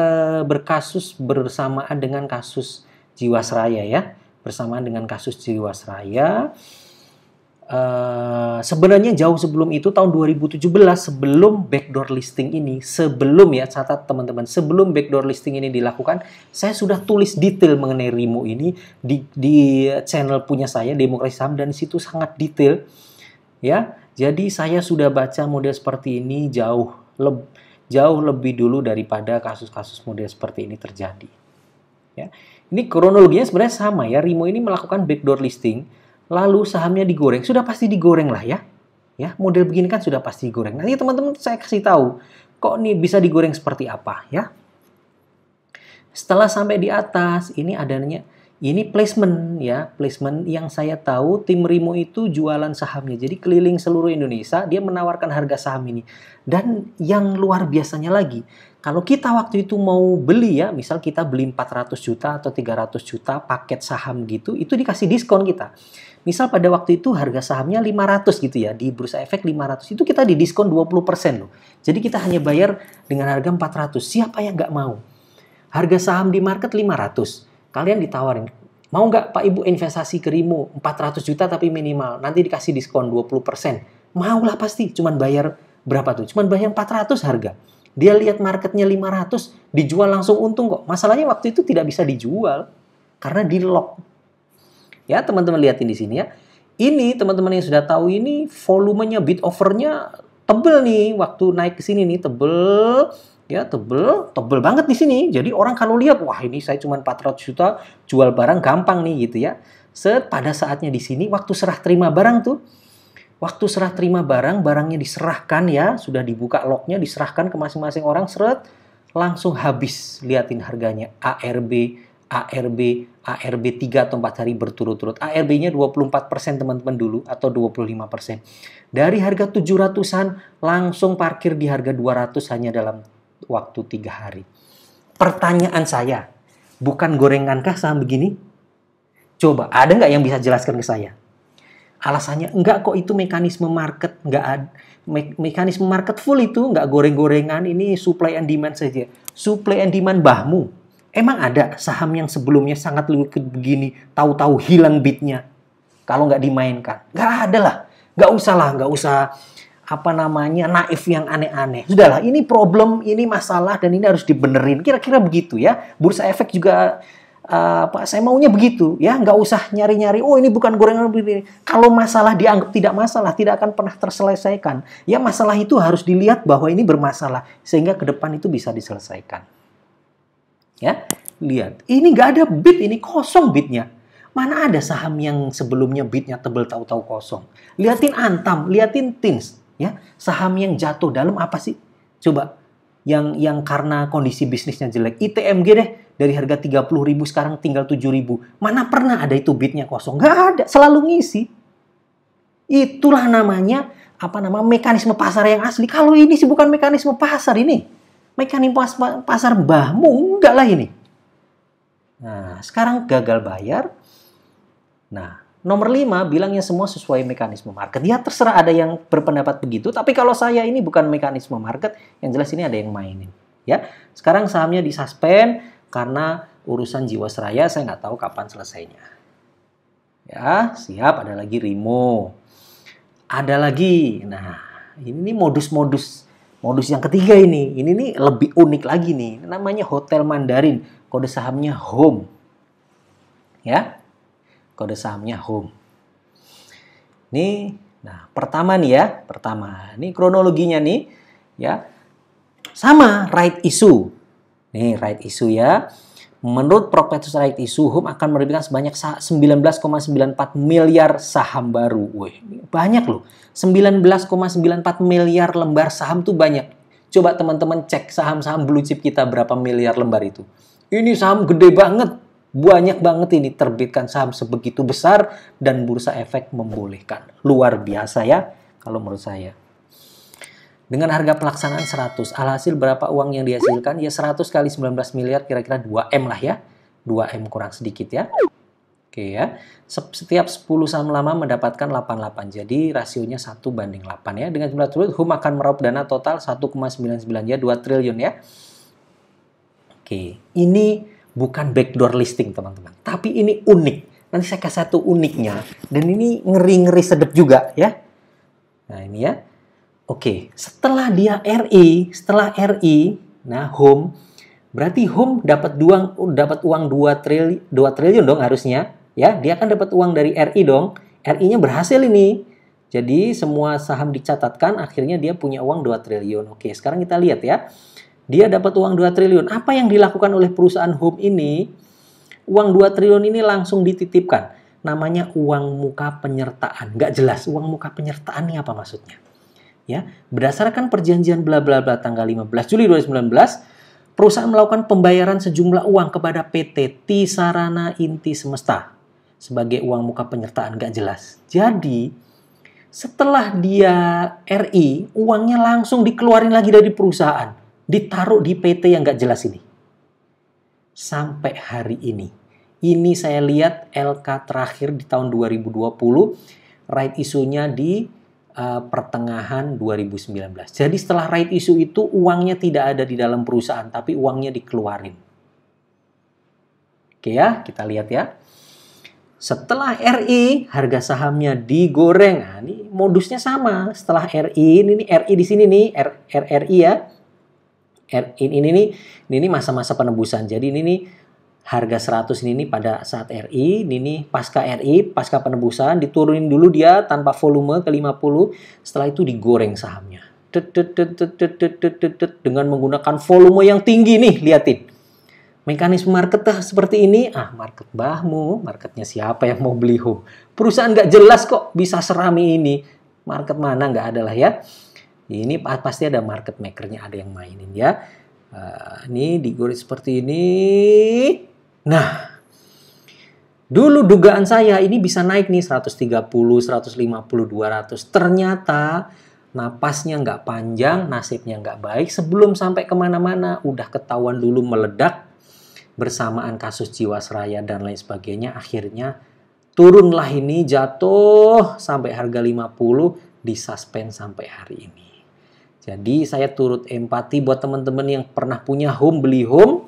berkasus bersamaan dengan kasus Jiwasraya ya, bersamaan dengan kasus Jiwasraya. E, sebenarnya jauh sebelum itu tahun 2017 sebelum backdoor listing ini, sebelum ya catat teman-teman, sebelum backdoor listing ini dilakukan, saya sudah tulis detail mengenai Rimo ini di di channel punya saya Demokrasi Saham dan situ sangat detail ya jadi saya sudah baca model seperti ini jauh leb, jauh lebih dulu daripada kasus-kasus model seperti ini terjadi. Ya. Ini kronologinya sebenarnya sama ya. Rimo ini melakukan backdoor listing, lalu sahamnya digoreng. Sudah pasti digoreng lah ya. Ya, model begini kan sudah pasti digoreng. Nanti teman-teman saya kasih tahu kok nih bisa digoreng seperti apa ya. Setelah sampai di atas, ini adanya ini placement ya, placement yang saya tahu tim Rimo itu jualan sahamnya. Jadi keliling seluruh Indonesia dia menawarkan harga saham ini. Dan yang luar biasanya lagi, kalau kita waktu itu mau beli ya, misal kita beli 400 juta atau 300 juta paket saham gitu, itu dikasih diskon kita. Misal pada waktu itu harga sahamnya 500 gitu ya, di bursa efek 500, itu kita didiskon 20% loh. Jadi kita hanya bayar dengan harga 400, siapa yang nggak mau? Harga saham di market 500, kalian ditawarin, mau nggak Pak Ibu investasi ke Rimo 400 juta tapi minimal, nanti dikasih diskon 20%. Mau lah pasti, cuman bayar berapa tuh? Cuman bayar 400 harga. Dia lihat marketnya 500, dijual langsung untung kok. Masalahnya waktu itu tidak bisa dijual karena di lock. Ya, teman-teman lihatin di sini ya. Ini teman-teman yang sudah tahu ini volumenya bid overnya tebel nih waktu naik ke sini nih tebel ya tebel, tebel banget di sini. Jadi orang kalau lihat, wah ini saya cuma 400 juta jual barang gampang nih gitu ya. Set pada saatnya di sini waktu serah terima barang tuh Waktu serah terima barang, barangnya diserahkan ya, sudah dibuka locknya, diserahkan ke masing-masing orang, seret, langsung habis. Liatin harganya, ARB, ARB, ARB 3 atau 4 hari berturut-turut. ARB-nya 24% teman-teman dulu, atau 25%. Dari harga 700-an, langsung parkir di harga 200 hanya dalam waktu tiga hari. Pertanyaan saya, bukan gorengankah saham begini? Coba, ada nggak yang bisa jelaskan ke saya? Alasannya, enggak kok itu mekanisme market, enggak Me mekanisme market full itu enggak goreng-gorengan, ini supply and demand saja. Supply and demand bahmu. Emang ada saham yang sebelumnya sangat liquid begini, tahu-tahu hilang bitnya kalau nggak dimainkan? Nggak ada lah, nggak usah lah, nggak usah apa namanya naif yang aneh-aneh. Sudahlah, ini problem, ini masalah dan ini harus dibenerin. Kira-kira begitu ya. Bursa efek juga uh, saya maunya begitu ya, nggak usah nyari-nyari. Oh ini bukan gorengan begini. Kalau masalah dianggap tidak masalah, tidak akan pernah terselesaikan. Ya masalah itu harus dilihat bahwa ini bermasalah sehingga ke depan itu bisa diselesaikan. Ya, lihat. Ini nggak ada bit, ini kosong bitnya. Mana ada saham yang sebelumnya bitnya tebel tahu-tahu kosong. Liatin Antam, liatin Tins ya saham yang jatuh dalam apa sih coba yang yang karena kondisi bisnisnya jelek ITMG deh dari harga 30.000 sekarang tinggal 7.000 mana pernah ada itu bidnya kosong nggak ada selalu ngisi itulah namanya apa nama mekanisme pasar yang asli kalau ini sih bukan mekanisme pasar ini mekanisme pasar bahmu enggak lah ini nah sekarang gagal bayar nah Nomor lima, bilangnya semua sesuai mekanisme market. Ya terserah ada yang berpendapat begitu, tapi kalau saya ini bukan mekanisme market, yang jelas ini ada yang mainin. Ya, sekarang sahamnya disuspend karena urusan jiwa seraya saya nggak tahu kapan selesainya. Ya, siap ada lagi Rimo. Ada lagi. Nah, ini modus-modus modus yang ketiga ini. Ini nih lebih unik lagi nih. Namanya Hotel Mandarin, kode sahamnya Home. Ya, kode sahamnya home. Ini nah pertama nih ya, pertama. Ini kronologinya nih ya. Sama right issue. Nih right issue ya. Menurut Properties Right Issue, Home akan menerbitkan sebanyak 19,94 miliar saham baru. Wih, banyak loh. 19,94 miliar lembar saham tuh banyak. Coba teman-teman cek saham-saham blue chip kita berapa miliar lembar itu. Ini saham gede banget. Banyak banget ini terbitkan saham sebegitu besar dan bursa efek membolehkan. Luar biasa ya kalau menurut saya. Dengan harga pelaksanaan 100, alhasil berapa uang yang dihasilkan? Ya 100 kali 19 miliar kira-kira 2M lah ya. 2M kurang sedikit ya. Oke ya. Setiap 10 saham lama mendapatkan 88. Jadi rasionya 1 banding 8 ya. Dengan jumlah tersebut HUM akan meraup dana total 1,99 ya 2 triliun ya. Oke, ini bukan backdoor listing teman-teman. Tapi ini unik. Nanti saya kasih satu uniknya. Dan ini ngeri-ngeri sedep juga ya. Nah ini ya. Oke, setelah dia RI, e, setelah RI, e, nah home, berarti home dapat uang dapat uang 2 triliun 2 triliun dong harusnya, ya. Dia akan dapat uang dari RI e dong. RI-nya berhasil ini. Jadi semua saham dicatatkan akhirnya dia punya uang 2 triliun. Oke, sekarang kita lihat ya. Dia dapat uang 2 triliun. Apa yang dilakukan oleh perusahaan Home ini? Uang 2 triliun ini langsung dititipkan. Namanya uang muka penyertaan. Gak jelas uang muka penyertaan ini apa maksudnya. Ya, berdasarkan perjanjian bla bla bla tanggal 15 Juli 2019, perusahaan melakukan pembayaran sejumlah uang kepada PT Tisarana Inti Semesta sebagai uang muka penyertaan Gak jelas. Jadi, setelah dia RI, uangnya langsung dikeluarin lagi dari perusahaan ditaruh di PT yang nggak jelas ini. Sampai hari ini. Ini saya lihat LK terakhir di tahun 2020, right isunya di uh, pertengahan 2019. Jadi setelah right isu itu uangnya tidak ada di dalam perusahaan, tapi uangnya dikeluarin. Oke ya, kita lihat ya. Setelah RI, harga sahamnya digoreng. Nah, ini modusnya sama. Setelah RI, ini, ini RI di sini nih, RRI ya. Eh, ini ini ini masa-masa penebusan. Jadi ini nih harga 100 ini pada saat RI, ini pasca RI, pasca penebusan diturunin dulu dia tanpa volume ke 50, setelah itu digoreng sahamnya. dengan menggunakan volume yang tinggi nih, liatin. Mekanisme market seperti ini, ah market bahmu, marketnya siapa yang mau beli home? Perusahaan nggak jelas kok bisa serami ini. Market mana nggak ada lah ya. Ini pasti ada market makernya, ada yang mainin ya. Eh, ini digoreng seperti ini. Nah, Dulu dugaan saya ini bisa naik nih 130, 150, 200. Ternyata napasnya nggak panjang, nasibnya nggak baik. Sebelum sampai kemana-mana, udah ketahuan dulu meledak bersamaan kasus Jiwasraya dan lain sebagainya. Akhirnya turunlah ini jatuh sampai harga 50, disuspend sampai hari ini. Jadi saya turut empati buat teman-teman yang pernah punya home beli home.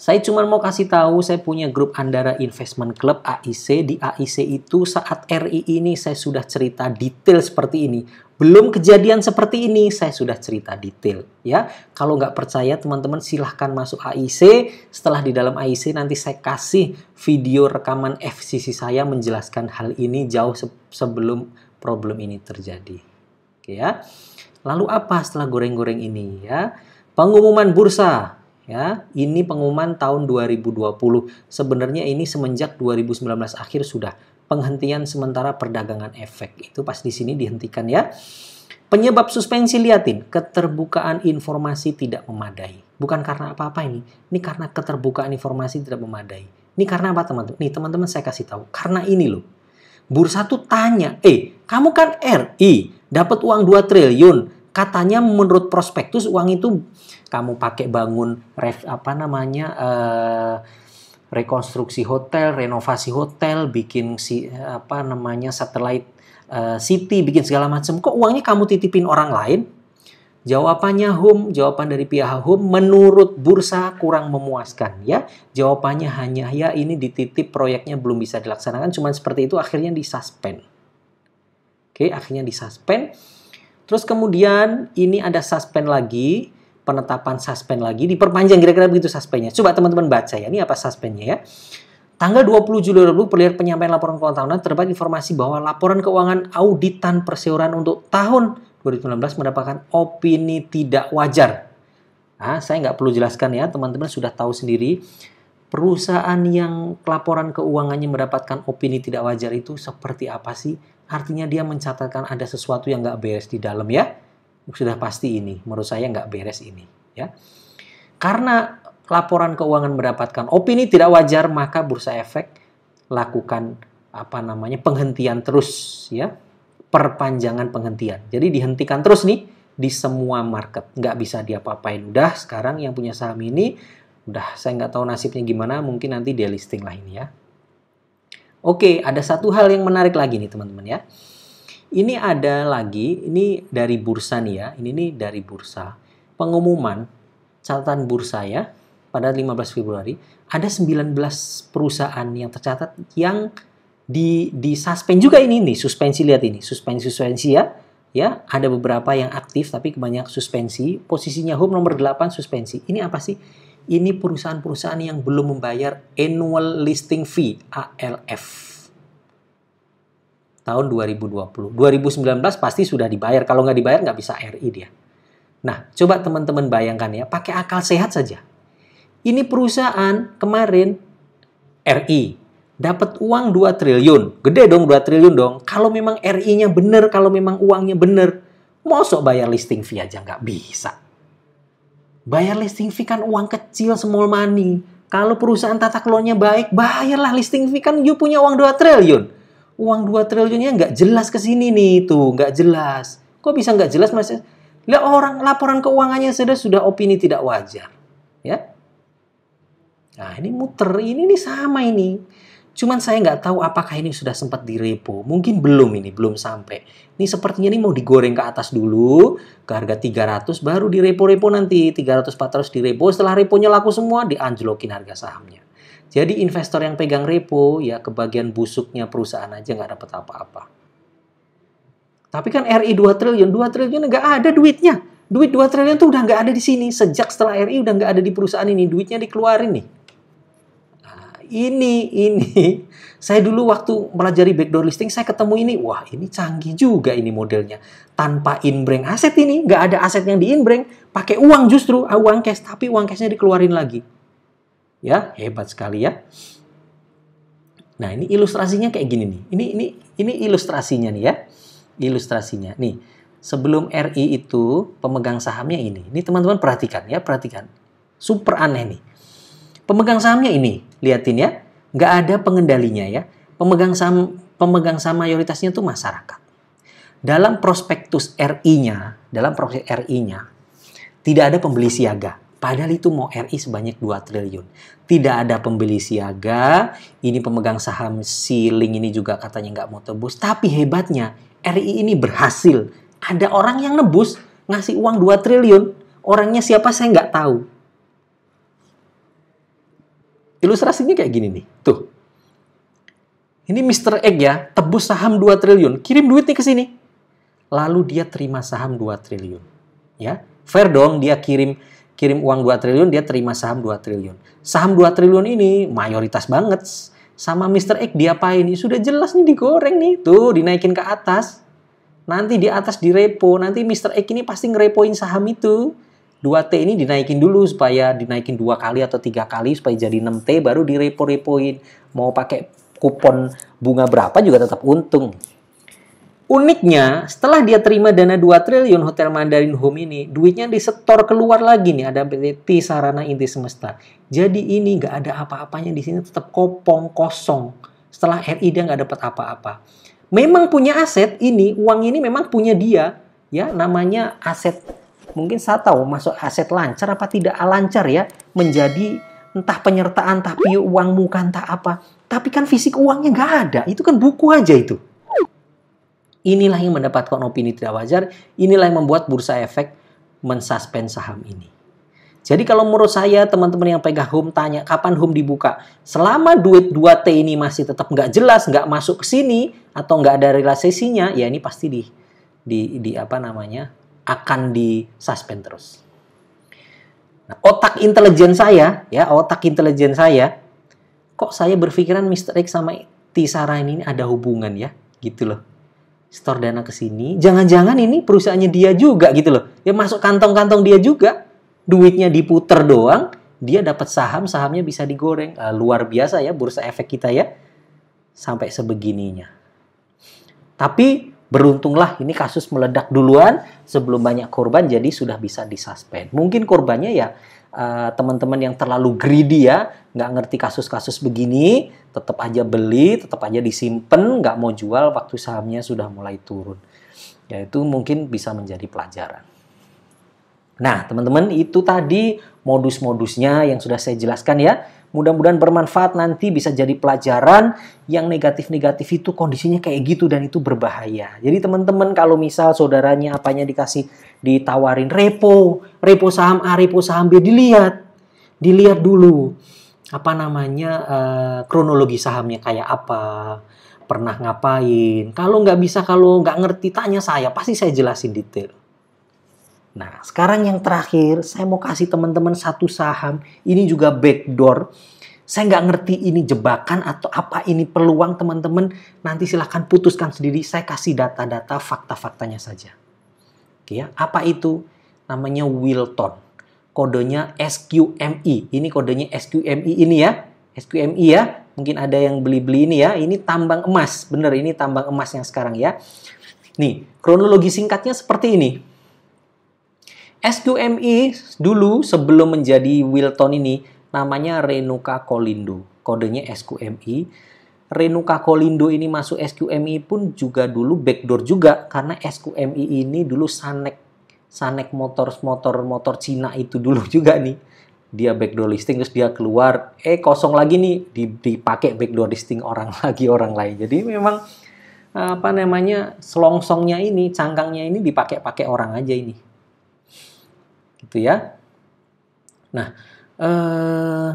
Saya cuma mau kasih tahu saya punya grup Andara Investment Club AIC. Di AIC itu saat RI ini saya sudah cerita detail seperti ini. Belum kejadian seperti ini saya sudah cerita detail ya. Kalau nggak percaya teman-teman silahkan masuk AIC. Setelah di dalam AIC nanti saya kasih video rekaman FCC saya menjelaskan hal ini jauh sebelum problem ini terjadi. ya. Lalu apa setelah goreng-goreng ini ya? Pengumuman bursa ya. Ini pengumuman tahun 2020. Sebenarnya ini semenjak 2019 akhir sudah penghentian sementara perdagangan efek. Itu pas di sini dihentikan ya. Penyebab suspensi liatin, keterbukaan informasi tidak memadai. Bukan karena apa-apa ini, ini karena keterbukaan informasi tidak memadai. Ini karena apa teman-teman? Nih teman-teman saya kasih tahu, karena ini loh. Bursa tuh tanya, eh kamu kan RI, dapat uang 2 triliun. Katanya menurut prospektus uang itu kamu pakai bangun ref, apa namanya uh, rekonstruksi hotel, renovasi hotel, bikin si apa namanya satellite uh, city, bikin segala macam. Kok uangnya kamu titipin orang lain? Jawabannya home, jawaban dari pihak home menurut bursa kurang memuaskan ya. Jawabannya hanya ya ini dititip proyeknya belum bisa dilaksanakan, cuman seperti itu akhirnya disuspend. Oke, akhirnya disuspend. Terus kemudian ini ada suspend lagi, penetapan suspend lagi, diperpanjang kira-kira begitu suspendnya. Coba teman-teman baca ya, ini apa suspendnya ya. Tanggal 20 Juli 2020 perlihat penyampaian laporan keuangan tahunan terdapat informasi bahwa laporan keuangan auditan perseorangan untuk tahun 2019 mendapatkan opini tidak wajar. Nah, saya nggak perlu jelaskan ya, teman-teman sudah tahu sendiri perusahaan yang laporan keuangannya mendapatkan opini tidak wajar itu seperti apa sih? Artinya dia mencatatkan ada sesuatu yang nggak beres di dalam ya. Sudah pasti ini, menurut saya nggak beres ini. ya. Karena laporan keuangan mendapatkan opini tidak wajar, maka bursa efek lakukan apa namanya penghentian terus ya perpanjangan penghentian. Jadi dihentikan terus nih di semua market. Nggak bisa diapa-apain. Udah sekarang yang punya saham ini, udah saya nggak tahu nasibnya gimana, mungkin nanti listing lah ini ya. Oke, ada satu hal yang menarik lagi nih teman-teman ya. Ini ada lagi, ini dari bursa nih ya. Ini nih dari bursa. Pengumuman catatan bursa ya pada 15 Februari ada 19 perusahaan yang tercatat yang di di suspend juga ini nih suspensi lihat ini suspensi suspensi ya ya ada beberapa yang aktif tapi kebanyakan suspensi posisinya home nomor 8 suspensi ini apa sih ini perusahaan-perusahaan yang belum membayar annual listing fee ALF tahun 2020. 2019 pasti sudah dibayar. Kalau nggak dibayar nggak bisa RI dia. Nah, coba teman-teman bayangkan ya, pakai akal sehat saja. Ini perusahaan kemarin RI dapat uang 2 triliun. Gede dong 2 triliun dong. Kalau memang RI-nya bener, kalau memang uangnya benar, mosok bayar listing fee aja nggak bisa. Bayar listing fee kan uang kecil, small money. Kalau perusahaan tata kelolanya baik, bayarlah listing fee kan you punya uang 2 triliun. Uang 2 triliunnya nggak jelas ke sini nih itu, nggak jelas. Kok bisa nggak jelas mas? Lah orang laporan keuangannya sudah sudah opini tidak wajar. Ya, Nah, ini muter, ini nih sama ini. Cuman saya nggak tahu apakah ini sudah sempat direpo. Mungkin belum ini, belum sampai. Ini sepertinya ini mau digoreng ke atas dulu, ke harga 300, baru direpo-repo nanti. 300-400 direpo, setelah reponya laku semua, dianjlokin harga sahamnya. Jadi investor yang pegang repo, ya kebagian busuknya perusahaan aja nggak dapat apa-apa. Tapi kan RI 2 triliun, 2 triliun nggak ada duitnya. Duit 2 triliun tuh udah nggak ada di sini. Sejak setelah RI udah nggak ada di perusahaan ini. Duitnya dikeluarin nih ini, ini. [laughs] Saya dulu waktu pelajari backdoor listing, saya ketemu ini. Wah, ini canggih juga ini modelnya. Tanpa inbring aset ini, nggak ada aset yang diinbring. Pakai uang justru, ah, uang cash. Tapi uang cashnya dikeluarin lagi. Ya, hebat sekali ya. Nah, ini ilustrasinya kayak gini nih. Ini ini ini ilustrasinya nih ya. Ilustrasinya. Nih, sebelum RI itu pemegang sahamnya ini. Ini teman-teman perhatikan ya, perhatikan. Super aneh nih. Pemegang sahamnya ini, liatin ya, nggak ada pengendalinya ya. Pemegang saham pemegang saham mayoritasnya itu masyarakat. Dalam prospektus RI-nya, dalam proses RI-nya tidak ada pembeli siaga. Padahal itu mau RI sebanyak 2 triliun. Tidak ada pembeli siaga, ini pemegang saham si ini juga katanya nggak mau tebus. Tapi hebatnya, RI ini berhasil. Ada orang yang nebus, ngasih uang 2 triliun. Orangnya siapa saya nggak tahu. Ilustrasinya kayak gini nih. Tuh. Ini Mr. Egg ya, tebus saham 2 triliun, kirim duit nih ke sini. Lalu dia terima saham 2 triliun. Ya, fair dong dia kirim kirim uang 2 triliun, dia terima saham 2 triliun. Saham 2 triliun ini mayoritas banget sama Mr. Egg diapain? Ya sudah jelas nih digoreng nih, tuh dinaikin ke atas. Nanti di atas direpo, nanti Mr. Egg ini pasti ngerepoin saham itu 2T ini dinaikin dulu supaya dinaikin dua kali atau tiga kali supaya jadi 6T baru direpo-repoin. Mau pakai kupon bunga berapa juga tetap untung. Uniknya, setelah dia terima dana 2 triliun Hotel Mandarin Home ini, duitnya disetor keluar lagi nih, ada PT Sarana Inti Semesta. Jadi ini nggak ada apa-apanya di sini, tetap kopong, kosong. Setelah RI dia nggak dapat apa-apa. Memang punya aset ini, uang ini memang punya dia, ya namanya aset mungkin saya tahu masuk aset lancar apa tidak ah, lancar ya menjadi entah penyertaan tapi piu uang muka entah apa tapi kan fisik uangnya nggak ada itu kan buku aja itu inilah yang mendapatkan opini tidak wajar inilah yang membuat bursa efek mensuspend saham ini jadi kalau menurut saya teman-teman yang pegang home tanya kapan home dibuka. Selama duit 2T ini masih tetap nggak jelas, nggak masuk ke sini atau nggak ada relasesinya ya ini pasti di di di apa namanya akan di suspend terus. Nah, otak intelijen saya, ya otak intelijen saya, kok saya berpikiran Mr. X sama Tisara ini ada hubungan ya, gitu loh. Store dana ke sini, jangan-jangan ini perusahaannya dia juga gitu loh. Ya masuk kantong-kantong dia juga, duitnya diputer doang, dia dapat saham, sahamnya bisa digoreng. Uh, luar biasa ya bursa efek kita ya, sampai sebegininya. Tapi Beruntunglah ini kasus meledak duluan sebelum banyak korban jadi sudah bisa disuspend. Mungkin korbannya ya eh, teman-teman yang terlalu greedy ya, nggak ngerti kasus-kasus begini, tetap aja beli, tetap aja disimpan, nggak mau jual waktu sahamnya sudah mulai turun. Yaitu mungkin bisa menjadi pelajaran. Nah, teman-teman itu tadi modus-modusnya yang sudah saya jelaskan ya Mudah-mudahan bermanfaat nanti bisa jadi pelajaran yang negatif-negatif itu kondisinya kayak gitu dan itu berbahaya. Jadi teman-teman kalau misal saudaranya apanya dikasih ditawarin repo, repo saham A, repo saham B dilihat. Dilihat dulu apa namanya uh, kronologi sahamnya kayak apa pernah ngapain. Kalau nggak bisa, kalau nggak ngerti, tanya saya. Pasti saya jelasin detail. Nah, sekarang yang terakhir, saya mau kasih teman-teman satu saham. Ini juga backdoor. Saya nggak ngerti ini jebakan atau apa ini peluang teman-teman. Nanti silahkan putuskan sendiri. Saya kasih data-data fakta-faktanya saja. Oke ya, apa itu? Namanya Wilton. Kodenya SQMI. Ini kodenya SQMI ini ya. SQMI ya. Mungkin ada yang beli-beli ini ya. Ini tambang emas. Bener, ini tambang emas yang sekarang ya. Nih, kronologi singkatnya seperti ini SQMI e dulu sebelum menjadi Wilton ini namanya Renuka Kolindo. Kodenya SQMI. E. Renuka Kolindo ini masuk SQMI e pun juga dulu backdoor juga karena SQMI ini dulu Sanek Sanek motor motor motor Cina itu dulu juga nih dia backdoor listing terus dia keluar eh kosong lagi nih dipakai backdoor listing orang [laughs] lagi orang lain jadi memang apa namanya selongsongnya ini cangkangnya ini dipakai-pakai orang aja ini gitu ya. Nah, eh,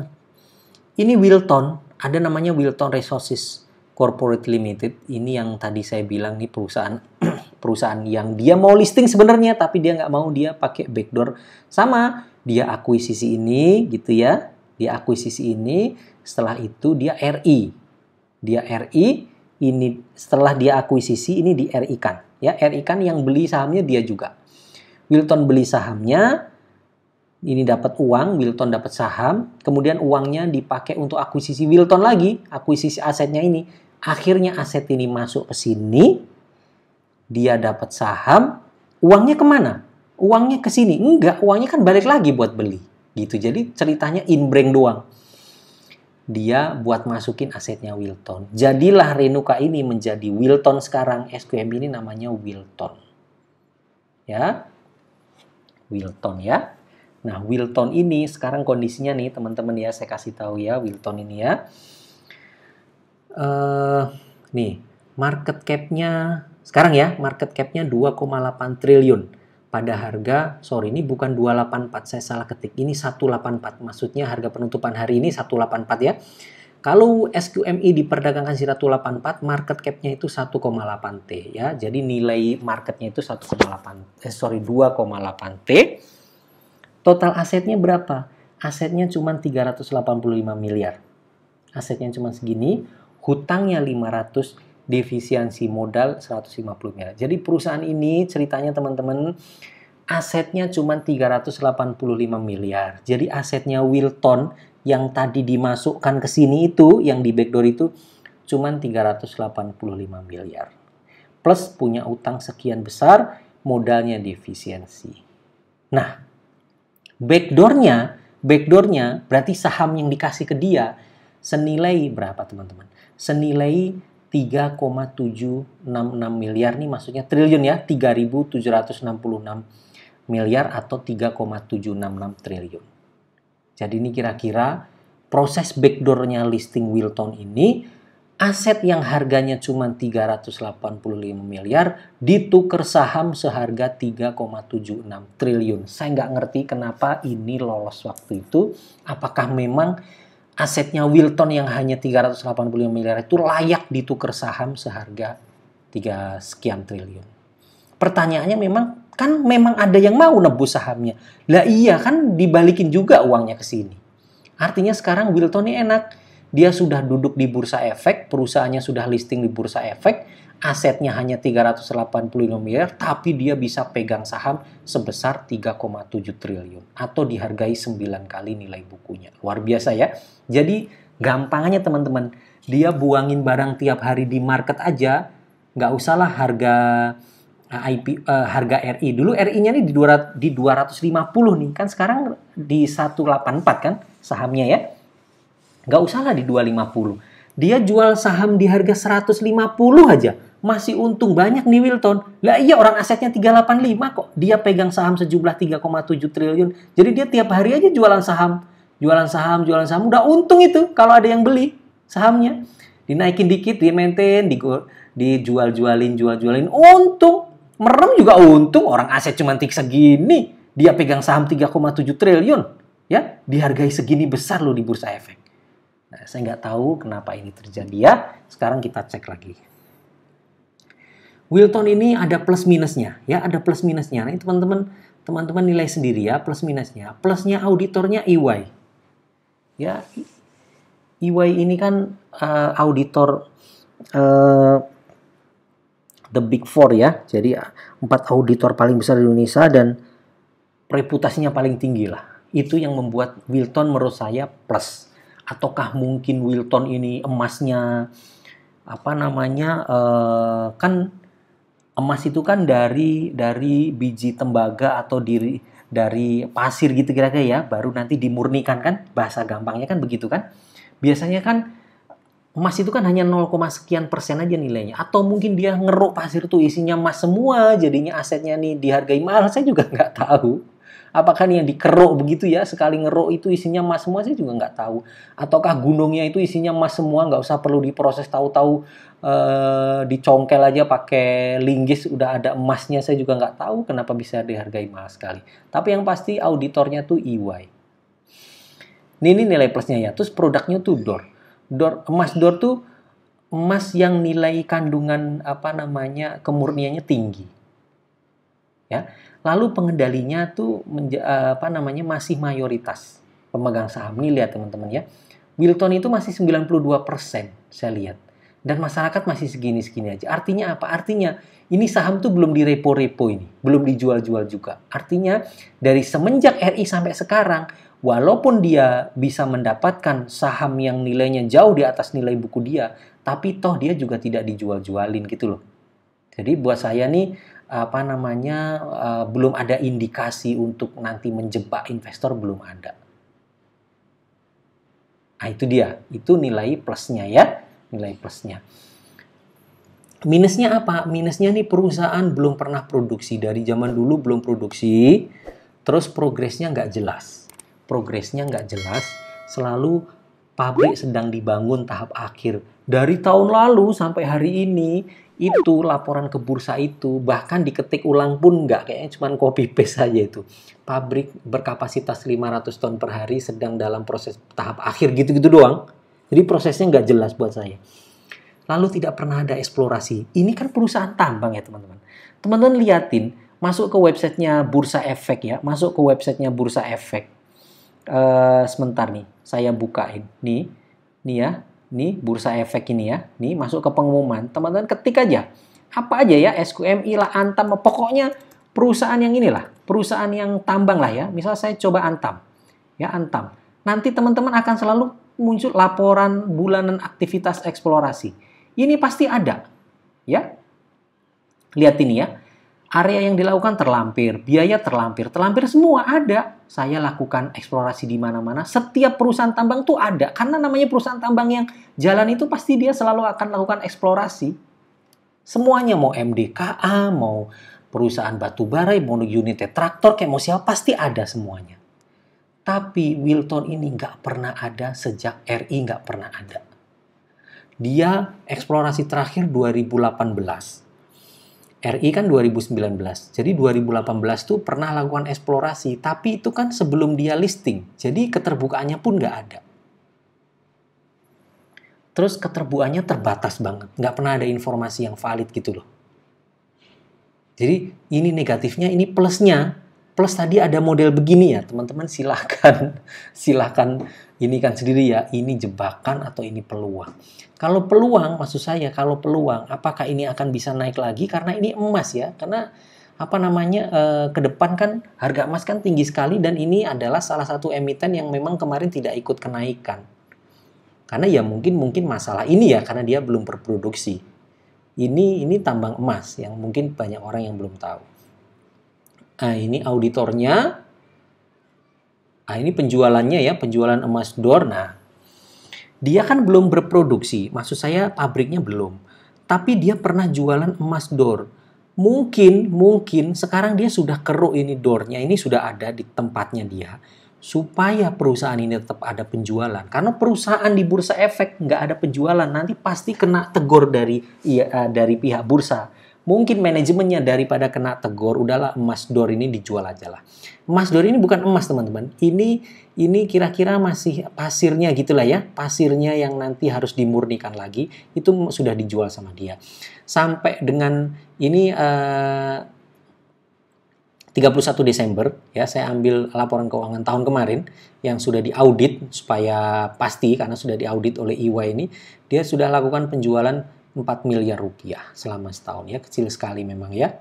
ini Wilton, ada namanya Wilton Resources Corporate Limited. Ini yang tadi saya bilang nih perusahaan [clears throat] perusahaan yang dia mau listing sebenarnya, tapi dia nggak mau dia pakai backdoor. Sama, dia akuisisi ini, gitu ya. Dia akuisisi ini, setelah itu dia RI. Dia RI, ini setelah dia akuisisi ini di RI kan ya RI kan yang beli sahamnya dia juga Wilton beli sahamnya ini dapat uang, Wilton dapat saham, kemudian uangnya dipakai untuk akuisisi Wilton lagi, akuisisi asetnya ini. Akhirnya aset ini masuk ke sini, dia dapat saham, uangnya kemana? Uangnya ke sini. Enggak, uangnya kan balik lagi buat beli. Gitu, jadi ceritanya inbreng doang. Dia buat masukin asetnya Wilton. Jadilah Renuka ini menjadi Wilton sekarang. SQM ini namanya Wilton. Ya, Wilton ya. Nah, Wilton ini sekarang kondisinya nih teman-teman ya, saya kasih tahu ya Wilton ini ya. Uh, nih, market cap-nya sekarang ya, market cap-nya 2,8 triliun. Pada harga, sorry ini bukan 284, saya salah ketik. Ini 184, maksudnya harga penutupan hari ini 184 ya. Kalau SQMI diperdagangkan 184, market cap-nya itu 1,8T ya. Jadi nilai market-nya itu 1,8 eh sorry 2,8T. Total asetnya berapa? Asetnya cuma 385 miliar. Asetnya cuma segini, hutangnya 500, defisiensi modal 150 miliar. Jadi perusahaan ini ceritanya teman-teman asetnya cuma 385 miliar. Jadi asetnya Wilton yang tadi dimasukkan ke sini itu, yang di backdoor itu cuma 385 miliar. Plus punya utang sekian besar, modalnya defisiensi. Nah, Backdoornya, backdoornya berarti saham yang dikasih ke dia senilai berapa teman-teman? Senilai 3,766 miliar nih maksudnya triliun ya 3.766 miliar atau 3,766 triliun. Jadi ini kira-kira proses backdoornya listing Wilton ini aset yang harganya cuma 385 miliar ditukar saham seharga 3,76 triliun. Saya nggak ngerti kenapa ini lolos waktu itu. Apakah memang asetnya Wilton yang hanya 385 miliar itu layak ditukar saham seharga 3 sekian triliun? Pertanyaannya memang kan memang ada yang mau nebus sahamnya. Lah iya kan dibalikin juga uangnya ke sini. Artinya sekarang Wilton ini enak dia sudah duduk di bursa efek, perusahaannya sudah listing di bursa efek, asetnya hanya 380 miliar, tapi dia bisa pegang saham sebesar 3,7 triliun atau dihargai 9 kali nilai bukunya. Luar biasa ya. Jadi gampangnya teman-teman, dia buangin barang tiap hari di market aja, nggak usahlah harga eh, IP uh, eh, harga RI. Dulu RI-nya nih di 200 di 250 nih kan sekarang di 184 kan sahamnya ya. Gak lah di 250. Dia jual saham di harga 150 aja. Masih untung banyak nih Wilton. Lah iya orang asetnya 385 kok. Dia pegang saham sejumlah 3,7 triliun. Jadi dia tiap hari aja jualan saham. Jualan saham, jualan saham. Udah untung itu kalau ada yang beli sahamnya. Dinaikin dikit, dia maintain, dijual-jualin, jual-jualin. Untung. Merem juga untung. Orang aset cuma tik segini. Dia pegang saham 3,7 triliun. Ya, dihargai segini besar loh di bursa efek. Eh, saya nggak tahu kenapa ini terjadi ya. Sekarang kita cek lagi. Wilton ini ada plus minusnya, ya ada plus minusnya. Nah, teman-teman teman-teman nilai sendiri ya plus minusnya. Plusnya auditornya EY. Ya EY ini kan uh, auditor uh, the big four ya. Jadi empat auditor paling besar di Indonesia dan reputasinya paling tinggi lah. Itu yang membuat Wilton menurut saya plus ataukah mungkin Wilton ini emasnya apa namanya uh, kan emas itu kan dari dari biji tembaga atau diri dari pasir gitu kira-kira ya baru nanti dimurnikan kan bahasa gampangnya kan begitu kan biasanya kan emas itu kan hanya 0, sekian persen aja nilainya. Atau mungkin dia ngeruk pasir itu isinya emas semua, jadinya asetnya nih dihargai mahal, saya juga nggak tahu. Apakah nih yang dikeruk begitu ya, sekali ngeruk itu isinya emas semua, saya juga nggak tahu. Ataukah gunungnya itu isinya emas semua, nggak usah perlu diproses tahu-tahu eh, dicongkel aja pakai linggis, udah ada emasnya, saya juga nggak tahu kenapa bisa dihargai mahal sekali. Tapi yang pasti auditornya tuh EY. Ini, ini nilai plusnya ya. Terus produknya tuh door. Door emas door tuh emas yang nilai kandungan apa namanya kemurniannya tinggi. Ya lalu pengendalinya tuh menja, eh, apa namanya masih mayoritas pemegang saham. Nih lihat teman-teman ya. Wilton itu masih 92% saya lihat. Dan masyarakat masih segini-segini aja. Artinya apa? Artinya ini saham tuh belum direpo-repo ini. Belum dijual-jual juga. Artinya dari semenjak RI sampai sekarang, walaupun dia bisa mendapatkan saham yang nilainya jauh di atas nilai buku dia, tapi toh dia juga tidak dijual-jualin gitu loh. Jadi buat saya nih apa namanya uh, belum ada indikasi untuk nanti menjebak investor belum ada. Nah, itu dia, itu nilai plusnya ya, nilai plusnya. Minusnya apa? Minusnya nih perusahaan belum pernah produksi dari zaman dulu belum produksi, terus progresnya nggak jelas, progresnya nggak jelas, selalu pabrik sedang dibangun tahap akhir. Dari tahun lalu sampai hari ini itu laporan ke bursa itu bahkan diketik ulang pun nggak kayaknya cuma copy paste saja itu pabrik berkapasitas 500 ton per hari sedang dalam proses tahap akhir gitu-gitu doang jadi prosesnya nggak jelas buat saya lalu tidak pernah ada eksplorasi ini kan perusahaan tambang ya teman-teman teman-teman liatin masuk ke websitenya bursa efek ya masuk ke websitenya bursa efek uh, sebentar nih saya bukain nih nih ya nih bursa efek ini ya, nih masuk ke pengumuman, teman-teman ketik aja. Apa aja ya, SQMI lah, Antam, pokoknya perusahaan yang inilah, perusahaan yang tambang lah ya. Misal saya coba Antam, ya Antam. Nanti teman-teman akan selalu muncul laporan bulanan aktivitas eksplorasi. Ini pasti ada, ya. Lihat ini ya, Area yang dilakukan terlampir, biaya terlampir, terlampir semua ada. Saya lakukan eksplorasi di mana-mana. Setiap perusahaan tambang tuh ada karena namanya perusahaan tambang yang jalan itu pasti dia selalu akan lakukan eksplorasi. Semuanya mau MDKA, mau perusahaan batu bara, mau unit traktor, kayak mau siapa pasti ada semuanya. Tapi Wilton ini nggak pernah ada sejak RI nggak pernah ada. Dia eksplorasi terakhir 2018 RI kan 2019. Jadi 2018 tuh pernah lakukan eksplorasi, tapi itu kan sebelum dia listing. Jadi keterbukaannya pun nggak ada. Terus keterbukaannya terbatas banget. Nggak pernah ada informasi yang valid gitu loh. Jadi ini negatifnya, ini plusnya. Plus tadi ada model begini ya, teman-teman silahkan, [laughs] silahkan ini kan sendiri ya, ini jebakan atau ini peluang. Kalau peluang, maksud saya kalau peluang, apakah ini akan bisa naik lagi? Karena ini emas ya, karena apa namanya e, ke depan kan harga emas kan tinggi sekali dan ini adalah salah satu emiten yang memang kemarin tidak ikut kenaikan. Karena ya mungkin mungkin masalah ini ya karena dia belum berproduksi. Ini ini tambang emas yang mungkin banyak orang yang belum tahu. Nah, ini auditornya Nah, ini penjualannya ya, penjualan emas Dorna. Dia kan belum berproduksi, maksud saya pabriknya belum. Tapi dia pernah jualan emas Dor. Mungkin, mungkin sekarang dia sudah keruh ini Dornya, ini sudah ada di tempatnya dia. Supaya perusahaan ini tetap ada penjualan. Karena perusahaan di bursa efek nggak ada penjualan, nanti pasti kena tegur dari ya, dari pihak bursa. Mungkin manajemennya daripada kena tegur, udahlah emas dor ini dijual aja lah. Emas dor ini bukan emas teman-teman. Ini ini kira-kira masih pasirnya gitulah ya, pasirnya yang nanti harus dimurnikan lagi itu sudah dijual sama dia. Sampai dengan ini eh, uh, 31 Desember ya saya ambil laporan keuangan tahun kemarin yang sudah diaudit supaya pasti karena sudah diaudit oleh EY ini dia sudah lakukan penjualan 4 miliar rupiah selama setahun ya kecil sekali memang ya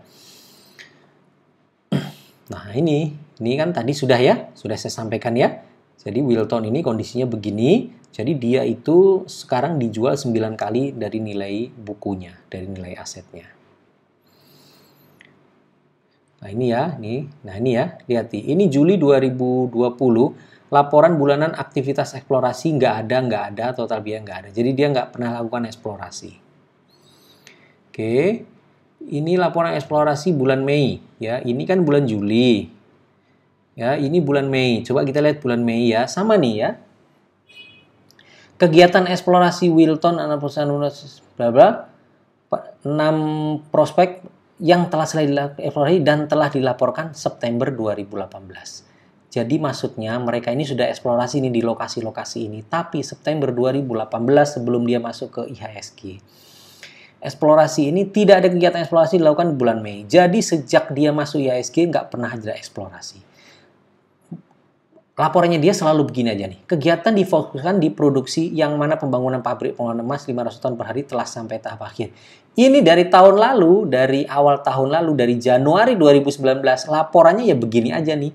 [clears throat] nah ini ini kan tadi sudah ya sudah saya sampaikan ya jadi Wilton ini kondisinya begini jadi dia itu sekarang dijual 9 kali dari nilai bukunya dari nilai asetnya Nah ini ya, ini. Nah ini ya, lihat Ini Juli 2020, laporan bulanan aktivitas eksplorasi nggak ada, nggak ada, total biaya nggak ada. Jadi dia nggak pernah lakukan eksplorasi. Oke. Ini laporan eksplorasi bulan Mei ya. Ini kan bulan Juli. Ya, ini bulan Mei. Coba kita lihat bulan Mei ya. Sama nih ya. Kegiatan eksplorasi Wilton anak perusahaan bla bla 6 prospek yang telah selesai eksplorasi dan telah dilaporkan September 2018. Jadi maksudnya mereka ini sudah eksplorasi ini di lokasi-lokasi ini, tapi September 2018 sebelum dia masuk ke IHSG eksplorasi ini tidak ada kegiatan eksplorasi dilakukan di bulan Mei. Jadi sejak dia masuk IASG nggak pernah ada eksplorasi. Laporannya dia selalu begini aja nih. Kegiatan difokuskan di produksi yang mana pembangunan pabrik pengolahan emas 500 ton per hari telah sampai tahap akhir. Ini dari tahun lalu, dari awal tahun lalu, dari Januari 2019, laporannya ya begini aja nih.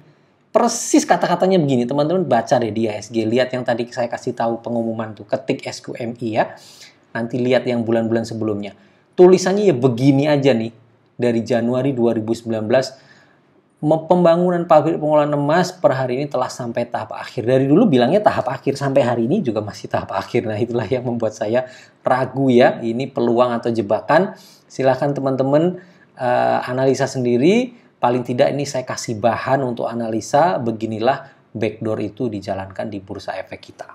Persis kata-katanya begini, teman-teman baca deh di ISG. Lihat yang tadi saya kasih tahu pengumuman tuh, ketik SQMI ya. Nanti lihat yang bulan-bulan sebelumnya. Tulisannya ya begini aja nih dari Januari 2019 pembangunan pabrik pengolahan emas per hari ini telah sampai tahap akhir. Dari dulu bilangnya tahap akhir sampai hari ini juga masih tahap akhir. Nah, itulah yang membuat saya ragu ya, ini peluang atau jebakan. Silahkan teman-teman uh, analisa sendiri. Paling tidak ini saya kasih bahan untuk analisa. Beginilah backdoor itu dijalankan di bursa efek kita.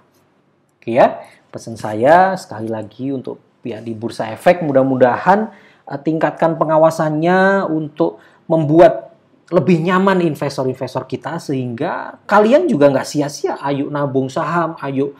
Oke ya pesan saya sekali lagi untuk ya di bursa efek mudah-mudahan uh, tingkatkan pengawasannya untuk membuat lebih nyaman investor-investor kita sehingga kalian juga nggak sia-sia ayo nabung saham ayo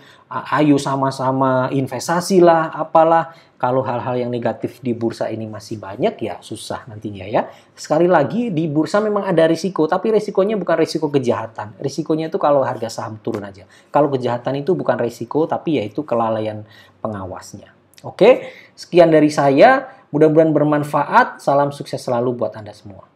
ayo sama-sama investasi lah, apalah. Kalau hal-hal yang negatif di bursa ini masih banyak ya susah nantinya ya. Sekali lagi di bursa memang ada risiko, tapi risikonya bukan risiko kejahatan. Risikonya itu kalau harga saham turun aja. Kalau kejahatan itu bukan risiko, tapi yaitu kelalaian pengawasnya. Oke, sekian dari saya. Mudah-mudahan bermanfaat. Salam sukses selalu buat Anda semua.